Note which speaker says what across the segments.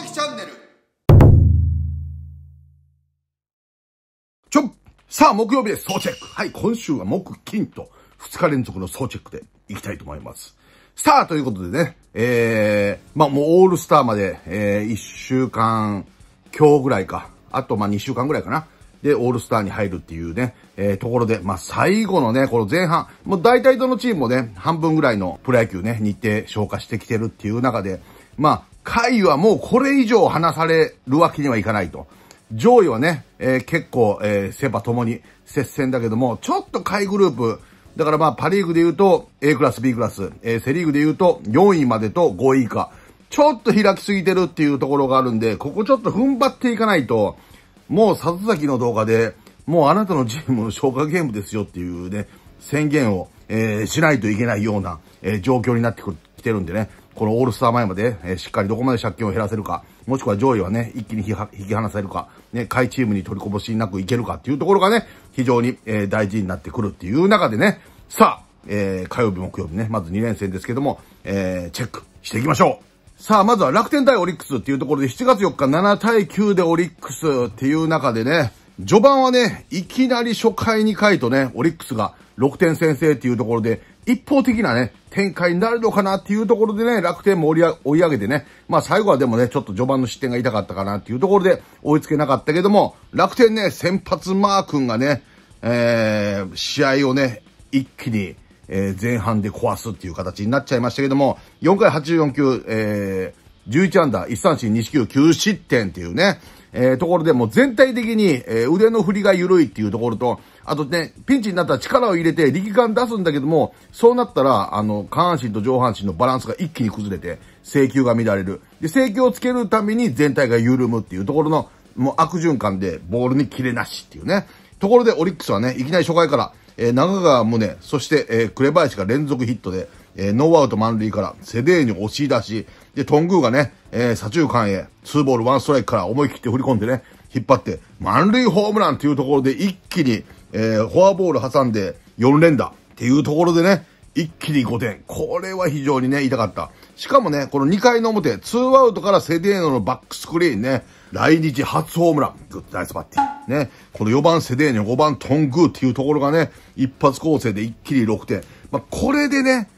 Speaker 1: 崎チャンネルちょさあ、木曜日です。総チェック。はい、今週は木、金と2日連続の総チェックでいきたいと思います。さあ、ということでね、えー、まあもうオールスターまで、えー、1週間、今日ぐらいか。あと、まあ2週間ぐらいかな。で、オールスターに入るっていうね、えー、ところで、まあ、最後のね、この前半、もう大体どのチームもね、半分ぐらいのプロ野球ね、日程消化してきてるっていう中で、まあ、会はもうこれ以上離されるわけにはいかないと。上位はね、えー、結構、えー、セパともに接戦だけども、ちょっと下位グループ、だからまあパリーグで言うと A クラス、B クラス、えー、セリーグで言うと4位までと5位以下、ちょっと開きすぎてるっていうところがあるんで、ここちょっと踏ん張っていかないと、もう里崎の動画で、もうあなたのチームの消化ゲームですよっていうね、宣言を、えー、しないといけないような、えー、状況になってきてるんでね、このオールスター前まで、えー、しっかりどこまで借金を減らせるか、もしくは上位はね、一気に引き離せるか、ね、下位チームに取りこぼしなくいけるかっていうところがね、非常に、えー、大事になってくるっていう中でね、さあ、えー、火曜日、木曜日ね、まず2連戦ですけども、えチェックしていきましょうさあ、まずは楽天対オリックスっていうところで、7月4日7対9でオリックスっていう中でね、序盤はね、いきなり初回2回とね、オリックスが6点先制っていうところで、一方的なね、展開になるのかなっていうところでね、楽天も追い上げてね、まあ最後はでもね、ちょっと序盤の失点が痛かったかなっていうところで追いつけなかったけども、楽天ね、先発マー君がね、えー、試合をね、一気に、えー、前半で壊すっていう形になっちゃいましたけども、4回84球、えー、11アンダー、1三振、2 9球、9失点っていうね、えー、ところでも全体的に、えー、腕の振りが緩いっていうところと、あとね、ピンチになったら力を入れて力感出すんだけども、そうなったら、あの、下半身と上半身のバランスが一気に崩れて、請求が乱れる。で、請求をつけるために全体が緩むっていうところの、もう悪循環で、ボールに切れなしっていうね。ところで、オリックスはね、いきなり初回から、えー、中川宗、そして、えー、紅林が連続ヒットで、えー、ノーアウト満塁から、セデーに押し出し、で、トグーがね、えー、左中間へ、ツーボールワンストライクから思い切って振り込んでね、引っ張って、満塁ホームランというところで一気に、えー、フォアボール挟んで4連打っていうところでね、一気に5点。これは非常にね、痛かった。しかもね、この2回の表、2アウトからセデーノのバックスクリーンね、来日初ホームラン。グッドナイスバッティね、この4番セデーニョ、5番トングーっていうところがね、一発構成で一気に6点。まあ、これでね、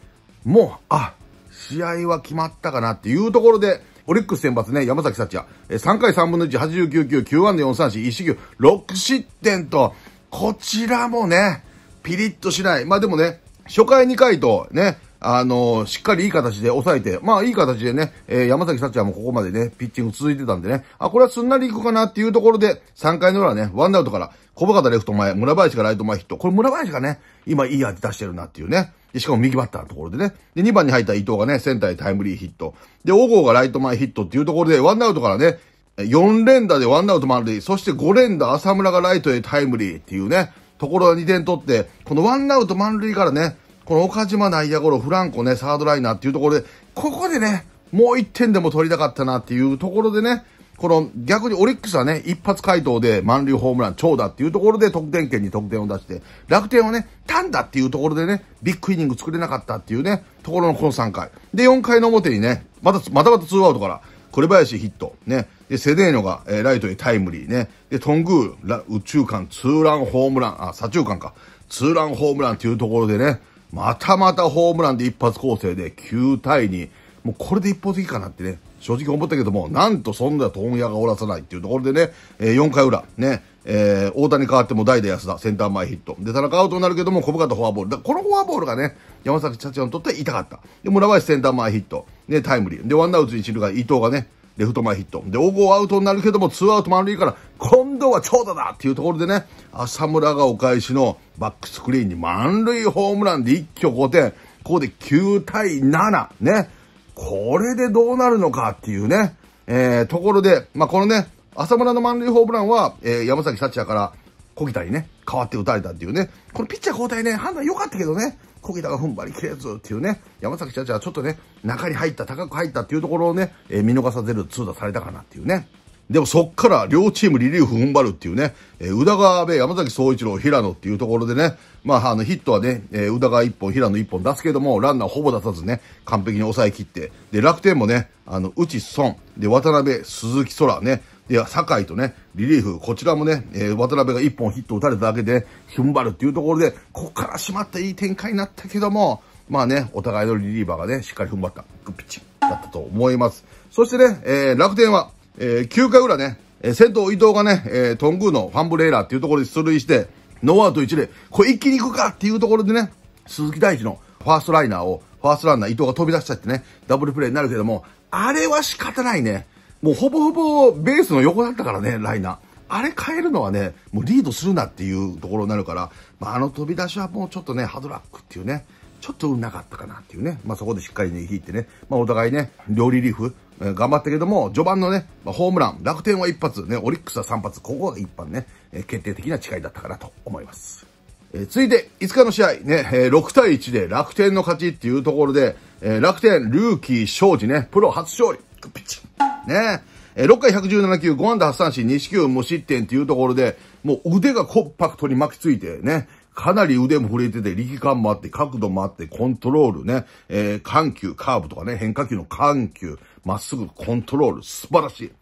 Speaker 1: もう、あ、試合は決まったかなっていうところで、オリックス先発ね、山崎幸也、3回3分の1、89球、9安で4三振、1四球、6失点と、こちらもね、ピリッとしない。まあでもね、初回2回とね、あのー、しっかりいい形で抑えて、まあいい形でね、えー、山崎幸也もここまでね、ピッチング続いてたんでね、あ、これはすんなりいくかなっていうところで、3回の裏ね、ワンアウトから、小深田レフト前、村林がライト前ヒット。これ村林がね、今いい味出してるなっていうね。で、しかも右バッターのところでね。で、2番に入った伊藤がね、センターへタイムリーヒット。で、大郷がライト前ヒットっていうところで、ワンアウトからね、4連打でワンアウト満塁、そして5連打浅村がライトへタイムリーっていうね、ところが2点取って、このワンアウト満塁からね、この岡島内野ゴロ、フランコね、サードライナーっていうところで、ここでね、もう1点でも取りたかったなっていうところでね、この逆にオリックスはね、一発回答で満塁ホームラン長打っていうところで得点圏に得点を出して、楽天はね、単打っていうところでね、ビッグイニング作れなかったっていうね、ところのこの3回。で、4回の表にね、また、またまた2アウトから、紅林ヒット、ね、で、セデーニョが、えー、ライトにタイムリーね。で、トングー、宇宙間ツーランホームラン、あ、左中間か。ツーランホームランっていうところでね、またまたホームランで一発構成で9対2。もうこれで一方的かなってね、正直思ったけども、なんとそんな問屋がおらさないっていうところでね、えー、4回裏、ね、えー、大谷変わっても代打安田、センター前ヒット。で、田中アウトになるけども、小深田フォアボール。だこのフォアボールがね、山崎社長にとっては痛かった。で、村林センター前ヒット。ね、タイムリー。で、ワンアウト一塁が伊藤がね、レフト前ヒット。で、黄金アウトになるけども、ツーアウト満塁から、今度は長打だっていうところでね、浅村がお返しのバックスクリーンに満塁ホームランで一挙5点。ここで9対7。ね。これでどうなるのかっていうね、えー、ところで、まあ、このね、浅村の満塁ホームランは、えー、山崎幸也から小木にね、変わって打たれたっていうね。このピッチャー交代ね、判断良かったけどね。小木田が踏ん張り切れずっていうね、山崎社長はちょっとね、中に入った、高く入ったっていうところをね、えー、見逃させる通打されたかなっていうね。でもそっから両チームリリーフ踏ん張るっていうね、えー、宇田川部、山崎総一郎、平野っていうところでね、まああのヒットはね、えー、宇田川1本、平野1本出すけども、ランナーほぼ出さずね、完璧に抑えきって、で、楽天もね、あの、内孫、で、渡辺、鈴木空ね、いや、酒井とね、リリーフ、こちらもね、えー、渡辺が1本ヒット打たれただけで、踏ん張るっていうところで、ここからしまったいい展開になったけども、まあね、お互いのリリーバーがね、しっかり踏ん張った、グピッチだったと思います。そしてね、えー、楽天は、えー、9回裏ね、えー、先頭伊藤がね、えー、頓宮のファンブレーラーっていうところで出塁して、ノーアウト1で、これ一気に行くかっていうところでね、鈴木大地のファーストライナーを、ファーストランナー伊藤が飛び出したってね、ダブルプレーになるけども、あれは仕方ないね。もうほぼほぼベースの横だったからね、ライナー。あれ変えるのはね、もうリードするなっていうところになるから、まあ、あの飛び出しはもうちょっとね、ハドラックっていうね、ちょっと運なかったかなっていうね。まあ、そこでしっかりね、引いてね。まあ、お互いね、両リリーフ、えー、頑張ったけども、序盤のね、まあ、ホームラン、楽天は一発、ね、オリックスは三発、ここが一般ね、えー、決定的な違いだったかなと思います。えー、続いて、5日の試合、ね、えー、6対1で楽天の勝ちっていうところで、えー、楽天、ルーキー、庄司ね、プロ初勝利、ピッチね。ええ、6回117球、5安打8三振、2球無失点っていうところで、もう腕がコンパクトに巻きついてね、かなり腕も触れてて、力感もあって、角度もあって、コントロールね、えー、緩急、カーブとかね、変化球の緩急、まっすぐ、コントロール、素晴らしい。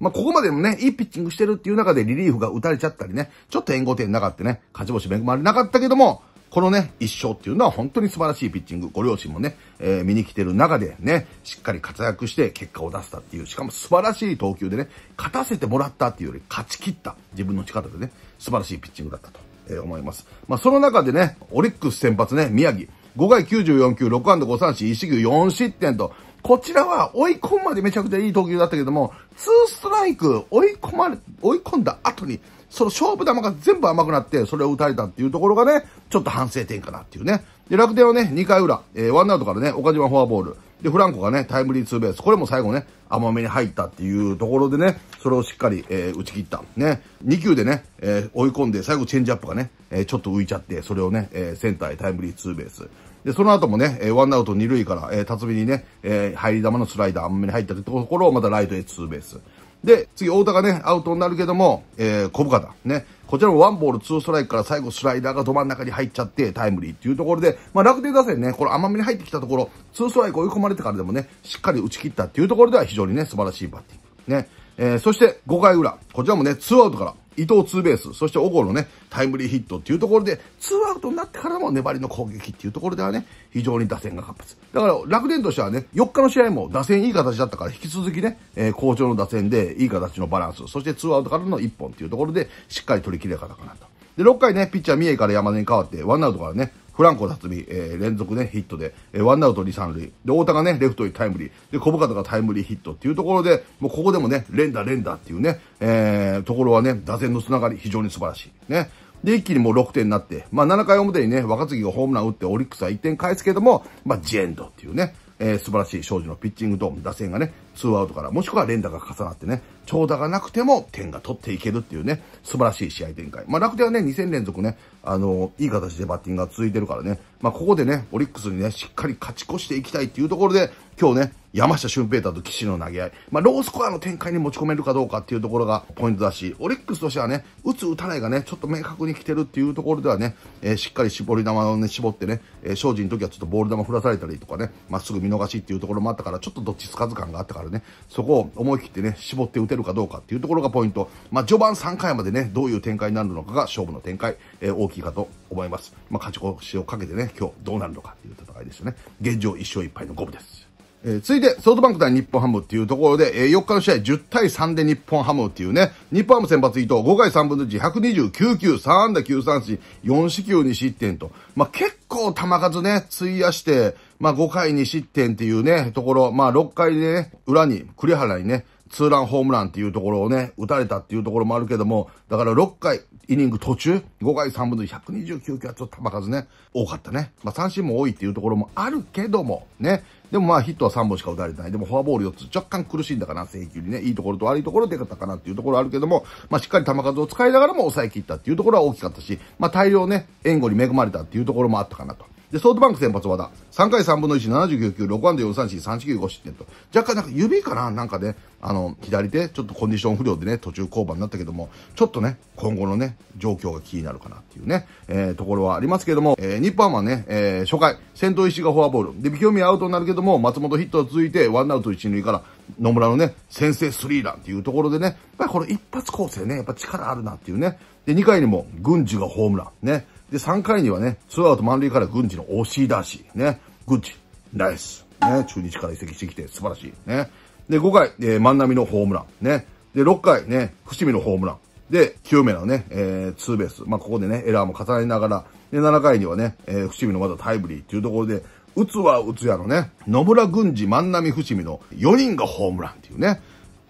Speaker 1: まあ、ここまでもね、いいピッチングしてるっていう中でリリーフが打たれちゃったりね、ちょっと援護点なかったね、勝ち星恵まれなかったけども、このね、一勝っていうのは本当に素晴らしいピッチング、ご両親もね、えー、見に来てる中でね、しっかり活躍して結果を出したっていう、しかも素晴らしい投球でね、勝たせてもらったっていうより勝ち切った、自分の力でね、素晴らしいピッチングだったと、えー、思います。まあ、その中でね、オリックス先発ね、宮城、5回94球、6安打5三振、1四球4失点と、こちらは追い込むまでめちゃくちゃいい投球だったけども、2ストライク追い込まれ、追い込んだ後にその勝負球が全部甘くなって、それを打たれたっていうところがね、ちょっと反省点かなっていうね。で、楽天はね、2回裏、えー、ワンアウトからね、岡島フォアボール。で、フランコがね、タイムリーツーベース。これも最後ね、甘めに入ったっていうところでね、それをしっかり、えー、打ち切った。ね、2球でね、えー、追い込んで、最後チェンジアップがね、えー、ちょっと浮いちゃって、それをね、えセンターへタイムリーツーベース。で、その後もね、えー、ワンアウト2塁から、えー、辰巳にね、えー、入り球のスライダー甘めに入ったところをまたライトへツーベース。で、次、太田がね、アウトになるけども、えー、小深田。ね。こちらもワンボールツーストライクから最後スライダーがど真ん中に入っちゃってタイムリーっていうところで、まあ楽天打線ね、これ甘めに入ってきたところ、ツーストライク追い込まれてからでもね、しっかり打ち切ったっていうところでは非常にね、素晴らしいバッティング。ね。えー、そして5回裏。こちらもね、ツーアウトから伊藤ツーベース、そして小郷のね、タイムリーヒットっていうところで、ツーアウトになってからも粘りの攻撃っていうところではね、非常に打線が活発。だから楽天としてはね、4日の試合も打線いい形だったから、引き続きね、えー、好調の打線でいい形のバランス、そしてツーアウトからの1本っていうところで、しっかり取り切れたかなと。で、6回ね、ピッチャー三重から山根に変わって、ワンアウトからね、フランコ辰巳、えー、連続ね、ヒットで、えー、ワンアウト2、3塁。で、太田がね、レフトにタイムリー。で、小深田がタイムリーヒットっていうところで、もうここでもね、連打連打っていうね、えー、ところはね、打線のつながり、非常に素晴らしい。ね。で、一気にもう6点になって、まあ7回表にね、若杉がホームラン打ってオリックスは1点返すけども、まあジエンドっていうね、えー、素晴らしい庄司のピッチングと打線がね、2アウトから、もしくは連打が重なってね、長打がなくても点が取っていけるっていうね、素晴らしい試合展開。まあ楽天はね、2戦連続ね、あのー、いい形でバッティングが続いてるからね、まあここでね、オリックスにね、しっかり勝ち越していきたいっていうところで、今日ね、山下俊平太と岸の投げ合い。まあ、ロースコアの展開に持ち込めるかどうかっていうところがポイントだし、オリックスとしてはね、打つ打たないがね、ちょっと明確に来てるっていうところではね、えー、しっかり絞り球をね、絞ってね、えー、正直の時はちょっとボール球振らされたりとかね、まっすぐ見逃しっていうところもあったから、ちょっとどっちつかず感があったからね、そこを思い切ってね、絞って打てるかどうかっていうところがポイント。まあ、序盤3回までね、どういう展開になるのかが勝負の展開、えー、大きいかと思います。まあ、勝ち越しをかけてね、今日どうなるのかっていう戦いですよね。現状1勝1敗の五分です。えー、続いて、ソフトバンク対日本ハムっていうところで、えー、4日の試合10対3で日本ハムっていうね、日本ハム先発伊藤5回3分の1、129球、3安打9三振、4四球2失点と、まあ、結構球数ね、費やして、まあ、5回2失点っていうね、ところ、まあ、6回でね、裏に、栗原にね、ツーランホームランっていうところをね、打たれたっていうところもあるけども、だから6回、イニング途中、5回3分の129球はちょっと球数ね、多かったね。まあ、三振も多いっていうところもあるけども、ね、でもまあヒットは3本しか打たれてない。でもフォアボール4つ。若干苦しいんだかな、制球にね。いいところと悪いところでかったかなっていうところあるけども、まあしっかり球数を使いながらも抑え切ったっていうところは大きかったし、まあ大量ね、援護に恵まれたっていうところもあったかなと。で、ソフトバンク先発和田。3回3分の1、79球、6安打4 3、4、395失点と。若干なんか指かななんかね、あの、左手、ちょっとコンディション不良でね、途中降板になったけども、ちょっとね、今後のね、状況が気になるかなっていうね、えー、ところはありますけども、えー、日本はね、えー、初回、先頭石がフォアボール。で、ビキオミアウトになるけども、松本ヒットを続いて、ワンアウト1塁から、野村のね、先制スリーランっていうところでね、やっぱりこれ一発構成ね、やっぱ力あるなっていうね。で、2回にも、軍事がホームラン。ね。で、3回にはね、ツーアウト満塁から軍事の押し出し、ね、軍事、ナイス、ね、中日から移籍してきて素晴らしい、ね。で、5回、えー、万波のホームラン、ね。で、6回ね、伏見のホームラン。で、清めのね、えー、ツーベース。まあ、ここでね、エラーも重ねながら、で、7回にはね、えー、伏見のまだタイムリーっていうところで、打つは打つやのね、野村軍事万波、伏見の4人がホームランっていうね。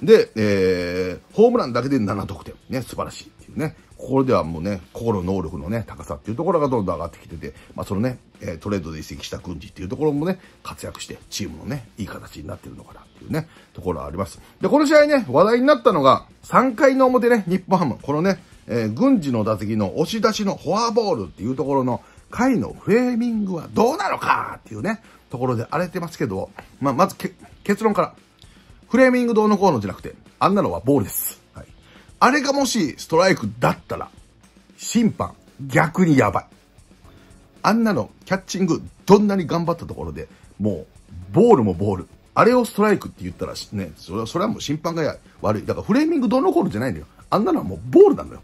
Speaker 1: で、えー、ホームランだけで7得点。ね、素晴らしいっていうね。ここではもうね、心能力のね、高さっていうところがどんどん上がってきてて、まあ、そのね、えトレードで移籍した軍事っていうところもね、活躍して、チームのね、いい形になってるのかなっていうね、ところはあります。で、この試合ね、話題になったのが、3回の表ね、日本ハム、このね、えー、軍事の打席の押し出しのフォアボールっていうところの、回のフレーミングはどうなのかっていうね、ところで荒れてますけど、まあ、まず結論から、フレーミングどうのこうのじゃなくて、あんなのはボールです。あれがもしストライクだったら、審判、逆にやばい。あんなの、キャッチング、どんなに頑張ったところで、もう、ボールもボール。あれをストライクって言ったらね、それは、それはもう審判がや悪い。だからフレーミングどうのこうのじゃないのよ。あんなのはもうボールなのよ。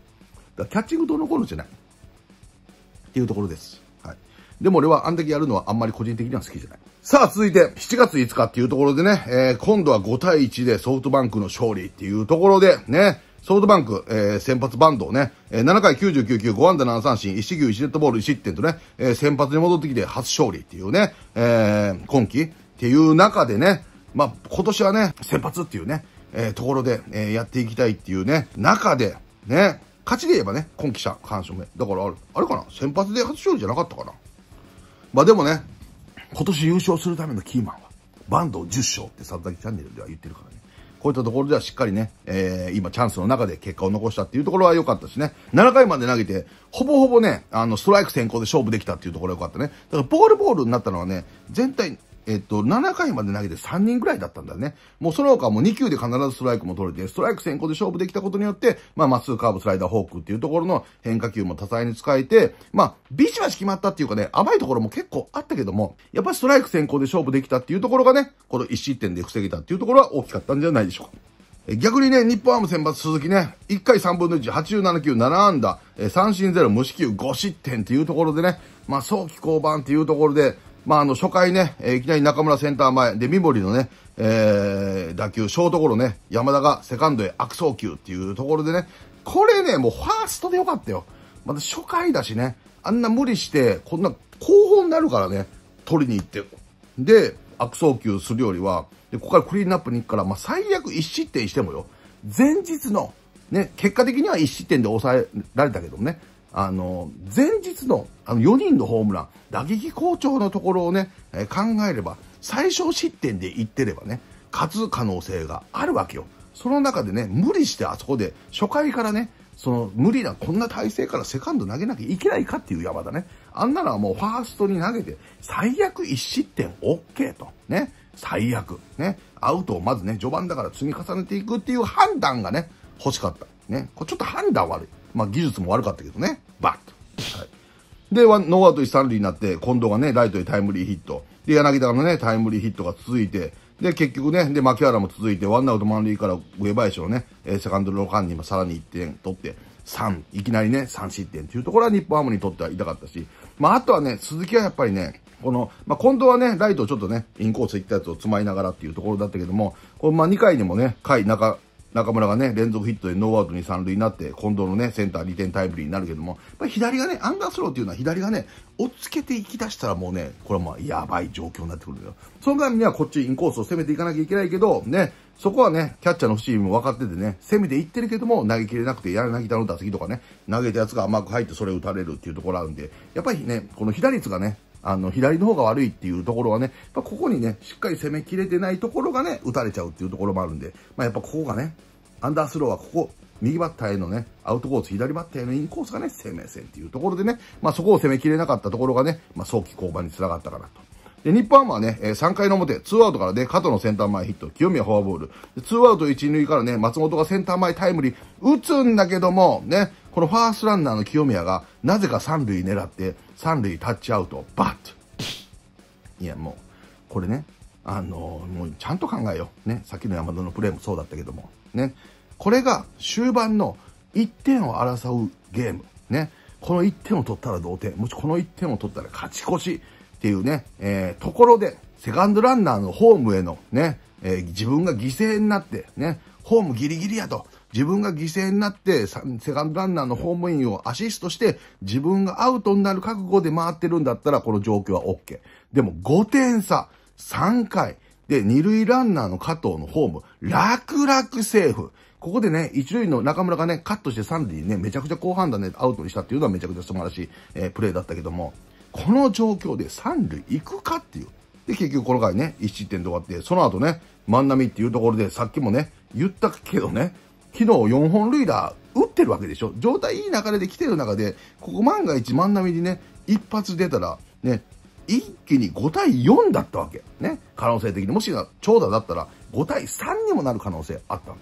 Speaker 1: だからキャッチングどうのこうのじゃない。っていうところです。はい。でも俺はあんだけやるのはあんまり個人的には好きじゃない。さあ続いて7月5日っていうところでね、えー、今度は5対1でソフトバンクの勝利っていうところでね、ソードバンク、えー、先発バンドをね、えー、7回99球、5安打7三振、1四球1ネットボール1失点とね、えー、先発に戻ってきて初勝利っていうね、えー、今季っていう中でね、まあ、今年はね、先発っていうね、えー、ところで、えー、やっていきたいっていうね、中で、ね、勝ちで言えばね、今季者、完勝目。だからあれ、あれかな先発で初勝利じゃなかったかなまあでもね、今年優勝するためのキーマンは、バンド10勝って佐々木チャンネルでは言ってるからね。こういったところではしっかりね、えー、今チャンスの中で結果を残したっていうところは良かったしね、7回まで投げて、ほぼほぼね、あの、ストライク先行で勝負できたっていうところは良かったね。だからボールボールになったのはね、全体、えっと、7回まで投げて3人ぐらいだったんだね。もうその他もう2球で必ずストライクも取れて、ストライク先行で勝負できたことによって、まあ、まっすぐカーブ、スライダー、フォークっていうところの変化球も多彩に使えて、まあ、ビシバシ決まったっていうかね、甘いところも結構あったけども、やっぱりストライク先行で勝負できたっていうところがね、この1失点で防げたっていうところは大きかったんじゃないでしょうか。逆にね、日本ハム選抜鈴木ね、1回3分の1、87球、7安打、三振0、無四球、5失点っていうところでね、まあ、早期降板っていうところで、まあ、あの、初回ね、えー、いきなり中村センター前、で、三森のね、えー、打球、ショートゴロね、山田がセカンドへ悪送球っていうところでね、これね、もうファーストでよかったよ。また初回だしね、あんな無理して、こんな、後方になるからね、取りに行って。で、悪送球するよりは、で、ここからクリーンアップに行くから、まあ、最悪1失点してもよ、前日の、ね、結果的には1失点で抑えられたけどもね、あの、前日のあの4人のホームラン、打撃好調のところをね、え考えれば、最小失点でいってればね、勝つ可能性があるわけよ。その中でね、無理してあそこで、初回からね、その無理な、こんな体勢からセカンド投げなきゃいけないかっていう山だね。あんなのはもうファーストに投げて、最悪1失点 OK と。ね。最悪。ね。アウトをまずね、序盤だから積み重ねていくっていう判断がね、欲しかった。ね。これちょっと判断悪い。まあ技術も悪かったけどね。はい。で、ワン、ノーアウト一三塁になって、今度がね、ライトへタイムリーヒット。で、柳田のね、タイムリーヒットが続いて、で、結局ね、で、牧原も続いて、ワンアウト満塁から上林をね、えー、セカンドローカンにもさらに1点取って、3、いきなりね、3失点というところは日本ハムにとっては痛かったし、まあ、あとはね、鈴木はやっぱりね、この、まあ、今度はね、ライトをちょっとね、インコース行ったやつをつまいながらっていうところだったけども、このまあ、2回にもね、回中、中村がね、連続ヒットでノーアウトに三塁になって、近藤のね、センター2点タイムリーになるけども、やっぱ左がね、アンダースローっていうのは左がね、押っつけていきだしたらもうね、これはもうやばい状況になってくるんだよ。そのためにはこっちインコースを攻めていかなきゃいけないけど、ね、そこはね、キャッチャーのチーム分かっててね、攻めていってるけども、投げきれなくて、柳田の打席とかね、投げたやつが甘く入ってそれ打たれるっていうところあるんで、やっぱりね、この左率がね、あの、左の方が悪いっていうところはね、ここにね、しっかり攻めきれてないところがね、打たれちゃうっていうところもあるんで、まあ、やっぱここがね、アンダースローはここ、右バッターへのね、アウトコース、左バッターへのインコースがね、生命線っていうところでね、まあ、そこを攻めきれなかったところがね、まあ、早期降板につながったかなと。で、日本ハムはね、3回の表、2アウトからね、加藤のセンター前ヒット、清宮フォアボール、2アウト1、塁からね、松本がセンター前タイムリー、打つんだけども、ね、このファーストランナーの清宮がなぜか三塁狙って三塁タッチアウトバッといやもうこれねあのー、もうちゃんと考えようねさっきの山田のプレーもそうだったけどもねこれが終盤の1点を争うゲームねこの1点を取ったら同点もしこの1点を取ったら勝ち越しっていうね、えー、ところでセカンドランナーのホームへのね、えー、自分が犠牲になってねホームギリギリやと自分が犠牲になって、セカンドランナーのホームインをアシストして、自分がアウトになる覚悟で回ってるんだったら、この状況は OK。でも5点差、3回。で、二塁ランナーの加藤のホーム、楽々セーフ。ここでね、一塁の中村がね、カットして三塁にね、めちゃくちゃ好判断でアウトにしたっていうのはめちゃくちゃ素晴らしい、えー、プレーだったけども、この状況で三塁行くかっていう。で、結局この回ね、1失点で終わって、その後ね、万波っていうところで、さっきもね、言ったけどね、昨日4本塁打打ってるわけでしょ状態いい流れで来てる中で、ここ万が一万波にね、一発出たら、ね、一気に5対4だったわけ。ね。可能性的に。もしが長打だったら5対3にもなる可能性あったわ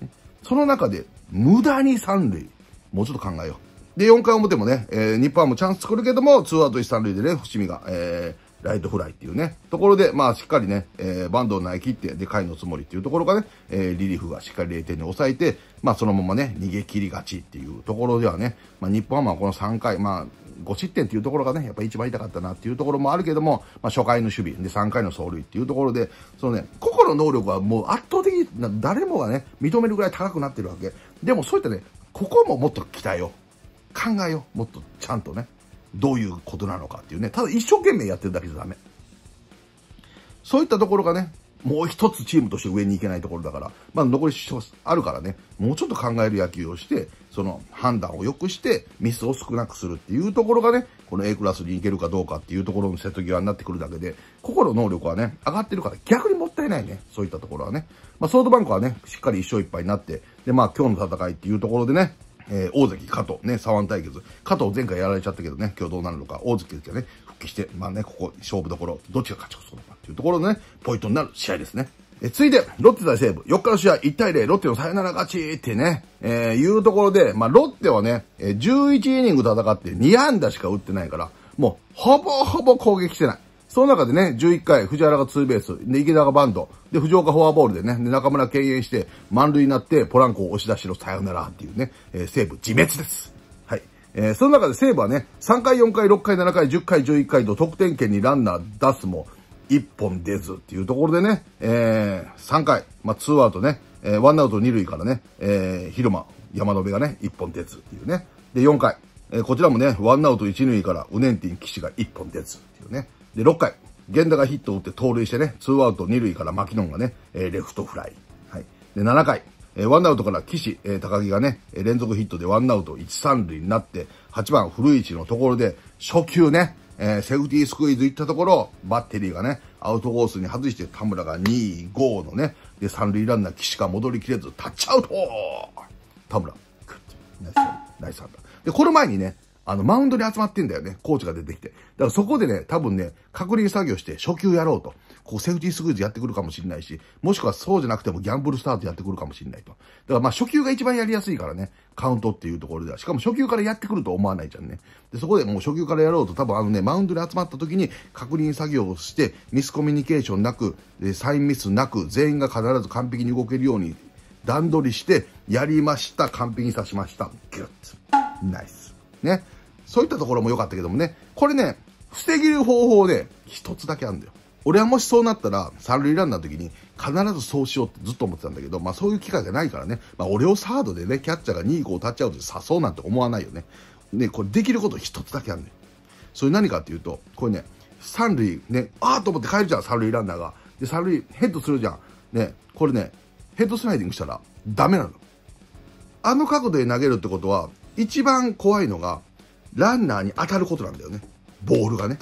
Speaker 1: け。その中で、無駄に3塁。もうちょっと考えよう。で、4回表もね、えー、日本ハムチャンス作るけども、ツーアウト1、3塁でね、伏見が、えー、ライトフライっていうね、ところで、まあ、しっかりね、えー、バンドを投げ切って、で、回のつもりっていうところがね、えー、リリーフがしっかり0点に抑えて、まあ、そのままね、逃げ切りがちっていうところではね、まあ、日本はまあ、この3回、まあ、5失点っていうところがね、やっぱ一番痛かったなっていうところもあるけども、まあ、初回の守備、で、3回の走塁っていうところで、そのね、個々の能力はもう圧倒的に誰もがね、認めるぐらい高くなってるわけ。でも、そういったね、ここももっと鍛えよう。考えよう。もっとちゃんとね。どういうことなのかっていうね。ただ一生懸命やってるだけじゃダメ。そういったところがね、もう一つチームとして上に行けないところだから、まあ残りあるからね、もうちょっと考える野球をして、その判断を良くして、ミスを少なくするっていうところがね、この A クラスに行けるかどうかっていうところの瀬戸際になってくるだけで、心の能力はね、上がってるから逆にもったいないね、そういったところはね。まあソードバンクはね、しっかり一勝一敗になって、でまあ今日の戦いっていうところでね、えー、大関、加藤、ね、左腕対決。加藤前回やられちゃったけどね、今日どうなるのか、大関ですね、復帰して、まあね、ここ、勝負どころ、どっちが勝ち越すのかっていうところのね、ポイントになる試合ですね。え、ついで、ロッテ対西武、4日の試合、1対0、ロッテのサヨナラ勝ちってね、えー、いうところで、まあ、ロッテはね、え11イニング戦って2安打しか打ってないから、もう、ほぼほぼ攻撃してない。その中でね、11回、藤原がツーベース、で、池田がバンド、で、藤岡フォアボールでね、で、中村敬遠して、満塁になって、ポランコを押し出しろ、さよなら、っていうね、えー、西武自滅です。はい。えー、その中で西武はね、3回、4回、6回、7回、10回、11回と得点圏にランナー出すも、1本出ずっていうところでね、えー、3回、まあ、2アウトね、えー、1アウト2塁からね、えー、広間、山辺がね、1本出ずっていうね。で、4回、えー、こちらもね、1アウト1塁から、ウネンティン騎士が1本出ずっていうね。で、6回、源田がヒットを打って盗塁してね、ツーアウト2塁からマキノンがね、えー、レフトフライ。はい。で、7回、えー、ワンアウトから岸、えー、高木がね、えー、連続ヒットでワンアウト1、3塁になって、8番古市のところで、初球ね、えー、セーフティースクイズ行ったところ、バッテリーがね、アウトコースに外して、田村が2、5のね、で、三塁ランナー、岸が戻りきれず、タッチアウト田村、ナイス、ナイスアンダー。で、この前にね、あの、マウンドに集まってんだよね。コーチが出てきて。だからそこでね、多分ね、確認作業して、初級やろうと。こう、セーフティースクイズやってくるかもしれないし、もしくはそうじゃなくてもギャンブルスタートやってくるかもしれないと。だからまあ、初級が一番やりやすいからね、カウントっていうところでは。しかも初級からやってくると思わないじゃんね。で、そこでもう初級からやろうと、多分あのね、マウンドに集まった時に確認作業をして、ミスコミュニケーションなく、サインミスなく、全員が必ず完璧に動けるように段取りして、やりました、完璧に刺しました、ギュッ。ナイス。ね。そういったところも良かったけどもね、これね、防げる方法で一つだけあるんだよ。俺はもしそうなったら、三塁ランナーの時に必ずそうしようってずっと思ってたんだけど、まあそういう機会がないからね、まあ俺をサードでね、キャッチャーが2以降立っちゃうとそうなんて思わないよね。ね、これできること一つだけあるんだよ。それ何かっていうと、これね、三塁ね、ああと思って帰るじゃん、三塁ランナーが。で、三塁ヘッドするじゃん。ね、これね、ヘッドスライディングしたらダメなの。あの角度で投げるってことは、一番怖いのが、ランナーに当たることなんだよね。ボールがね。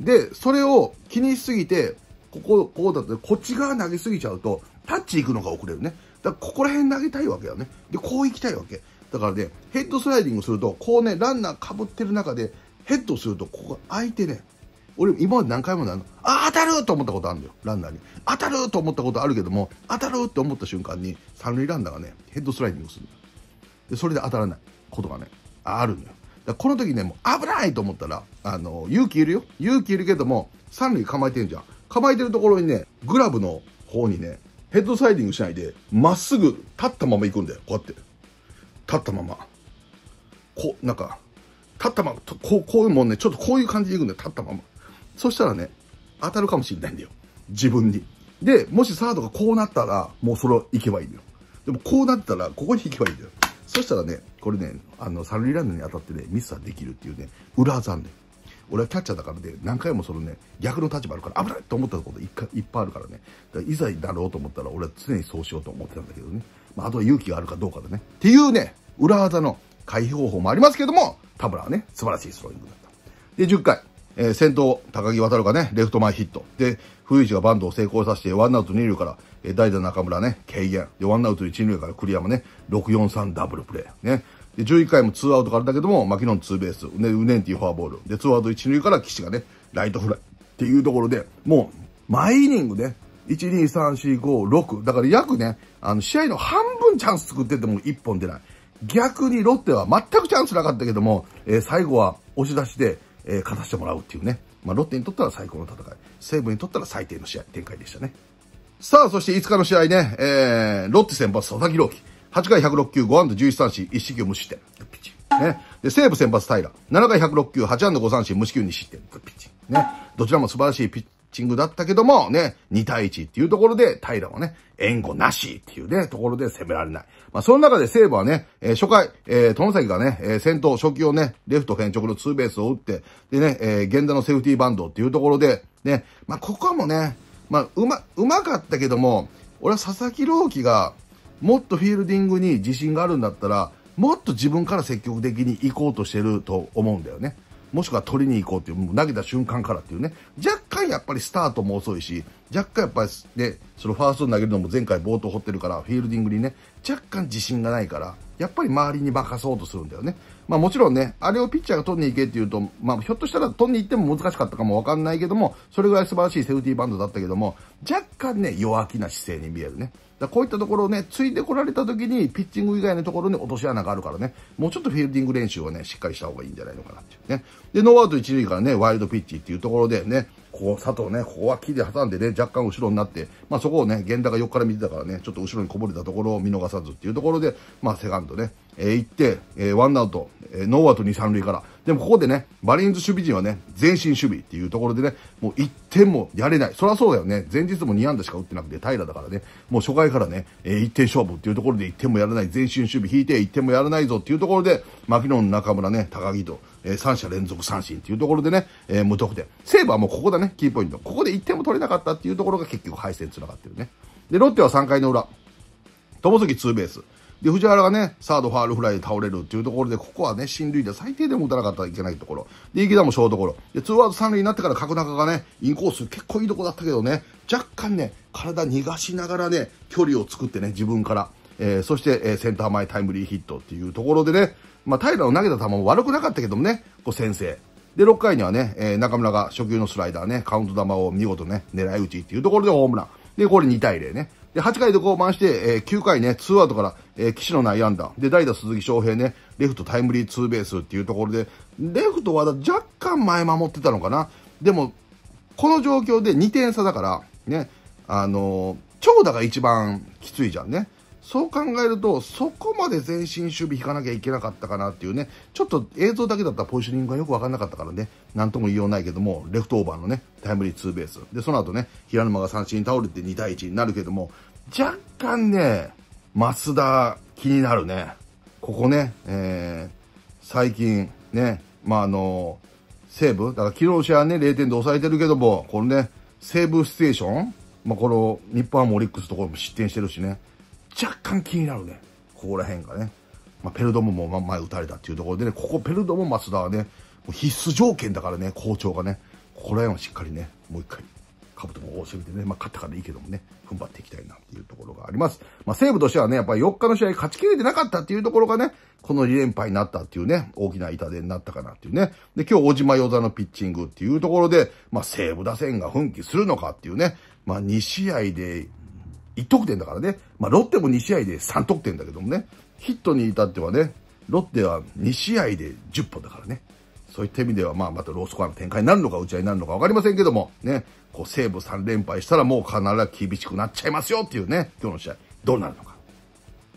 Speaker 1: で、それを気にしすぎて、ここ、こうだと、こっち側投げすぎちゃうと、タッチ行くのが遅れるね。だから、ここら辺投げたいわけだよね。で、こう行きたいわけ。だからね、ヘッドスライディングすると、こうね、ランナーかぶってる中で、ヘッドすると、ここが空いてね、俺、今まで何回もなの、あ、当たると思ったことあるんだよ、ランナーに。当たると思ったことあるけども、当たるって思った瞬間に、三塁ランナーがね、ヘッドスライディングするで、それで当たらないことがね、あるんだよ。この時ね、もう危ないと思ったら、あの、勇気いるよ。勇気いるけども、三塁構えてんじゃん。構えてるところにね、グラブの方にね、ヘッドサイディングしないで、まっすぐ立ったまま行くんだよ。こうやって。立ったまま。こう、なんか、立ったまま、こう、こういうもんね、ちょっとこういう感じで行くんだよ。立ったまま。そしたらね、当たるかもしれないんだよ。自分に。で、もしサードがこうなったら、もうそれを行けばいいんだよ。でもこうなったら、ここに行けばいいんだよ。そしたらね、これね、あの、三塁ランナーに当たってね、ミスはできるっていうね、裏技あんね俺はキャッチャーだからね、何回もそのね、逆の立場あるから危ないと思ったこといっいっぱいあるからね。だからいざだろうと思ったら俺は常にそうしようと思ってたんだけどね。まあ、あとは勇気があるかどうかだね。っていうね、裏技の回避方法もありますけども、田村はね、素晴らしいスローイングだった。で、10回。えー、先頭、高木渡るがね、レフト前ヒット。で、古市がバンドを成功させて、ワンアウト二塁から、えー、代打中村ね、軽減。で、ワンアウト一塁から栗山ね、643ダブルプレー。ね。で、11回もツーアウトからだけども、マキノンツーベース、ね、ウネンティフォアボール。で、ツーアウト一塁から岸がね、ライトフライ。っていうところで、もう、毎イニングね、1、2、3、4、5、6。だから約ね、あの、試合の半分チャンス作ってても1本出ない。逆にロッテは全くチャンスなかったけども、えー、最後は押し出して、えー、勝たせてもらうっていうね。まあ、ロッテにとったら最高の戦い。西武にとったら最低の試合、展開でしたね。さあ、そして5日の試合ね、えー、ロッテ先発、佐々木朗希。8回106球、5安打11三振、1四球無失点。ピチね。で、西武先発平。7回106球、8安打5三振、無四球2失点。ピチね。どちらも素晴らしいピッチングだったけども、ね、2対1っていうところで、平はね、援護なしっていうね、ところで攻められない。まあ、その中で西武はね、えー、初回、えー、サキがね、えー、先頭、初期をね、レフト変直のツーベースを打って、でね、えー、源田のセーフティーバンドっていうところで、ね、まあ、ここはもうね、まあ、うま、うまかったけども、俺は佐々木朗希が、もっとフィールディングに自信があるんだったら、もっと自分から積極的に行こうとしてると思うんだよね。もしくは取りに行こうっていう、もう投げた瞬間からっていうね、若干やっぱりスタートも遅いし、若干やっぱりね、そのファーストに投げるのも前回冒頭掘ってるから、フィールディングにね、若干自信がないから、やっぱり周りに任そうとするんだよね。まあもちろんね、あれをピッチャーが取りに行けっていうと、まあひょっとしたら取りに行っても難しかったかもわかんないけども、それぐらい素晴らしいセーフティーバンドだったけども、若干ね、弱気な姿勢に見えるね。だこういったところをね、ついてこられた時に、ピッチング以外のところに落とし穴があるからね、もうちょっとフィールディング練習をね、しっかりした方がいいんじゃないのかなっていうね。で、ノーアウト1塁からね、ワイルドピッチっていうところでね、こう、佐藤ね、ここは木で挟んでね、若干後ろになって、まあそこをね、源田が横から見てたからね、ちょっと後ろにこぼれたところを見逃さずっていうところで、まあセカンドね、えー、行って、えー、ワンアウト、えー、ノーアウト2、3塁から、でもここでね、マリーンズ守備陣はね、前進守備っていうところでね、もう1点もやれない。そりゃそうだよね。前日も2安打しか打ってなくて平だからね、もう初回からね、えー、1点勝負っていうところで1点もやらない。前進守備引いて1点もやらないぞっていうところで、牧野、中村ね、高木と、えー、3者連続三振っていうところでね、えー、無得点。セーブはもうここだね、キーポイント。ここで1点も取れなかったっていうところが結局敗戦繋がってるね。で、ロッテは3回の裏、友崎ツーベース。で、藤原がね、サードファールフライで倒れるっていうところで、ここはね、進塁で最低でも打たなかったらいけないところ。で、池田もショートゴロ。で、ツーアウト三塁になってから角中がね、インコース結構いいとこだったけどね、若干ね、体逃がしながらね、距離を作ってね、自分から。えー、そして、えー、センター前タイムリーヒットっていうところでね、まあ、平の投げた球も悪くなかったけどもね、こう先制。で、6回にはね、えー、中村が初級のスライダーね、カウント球を見事ね、狙い撃ちっていうところでホームラン。で、これ2対0ね。で、8回で降板して、えー、9回ね、ツーアウトから、えー、岸の内安打。で、代打鈴木翔平ね、レフトタイムリーツーベースっていうところで、レフトは若干前守ってたのかな。でも、この状況で2点差だから、ね、あのー、長打が一番きついじゃんね。そう考えると、そこまで前進守備引かなきゃいけなかったかなっていうね、ちょっと映像だけだったらポジショニングがよくわかんなかったからね、なんとも言いようないけども、レフトオーバーのね、タイムリーツーベース。で、その後ね、平沼が三振に倒れて2対1になるけども、若干ね、増田気になるね。ここね、えー、最近ね、まあ、あの、西武、だから昨日試合ね、0点で抑えてるけども、このね、西武ステーション、まあ、この日本もオリックスところも失点してるしね、若干気になるね。ここら辺がね。まあ、ペルドムも前打たれたっていうところでね、ここペルドム松田はね、必須条件だからね、校長がね、ここら辺はしっかりね、もう一回カブトも守備でね、まあ、勝ったからいいけどもね、踏ん張っていきたいなっていうところがあります。まあ、西武としてはね、やっぱり4日の試合勝ちきれてなかったっていうところがね、この2連敗になったっていうね、大きな痛手になったかなっていうね。で、今日、小島与座のピッチングっていうところで、まあ、西武打線が奮起するのかっていうね、まあ、2試合で1得点だからね、まあ、ロッテも2試合で3得点だけどもね、ヒットに至ってはね、ロッテは2試合で10本だからね。そういった意味では、まあ、またロースコアの展開になるのか、打ち合いになるのか分かりませんけども、ね、こう西武3連敗したらもう必ず厳しくなっちゃいますよっていうね、今日の試合、どうなるのか。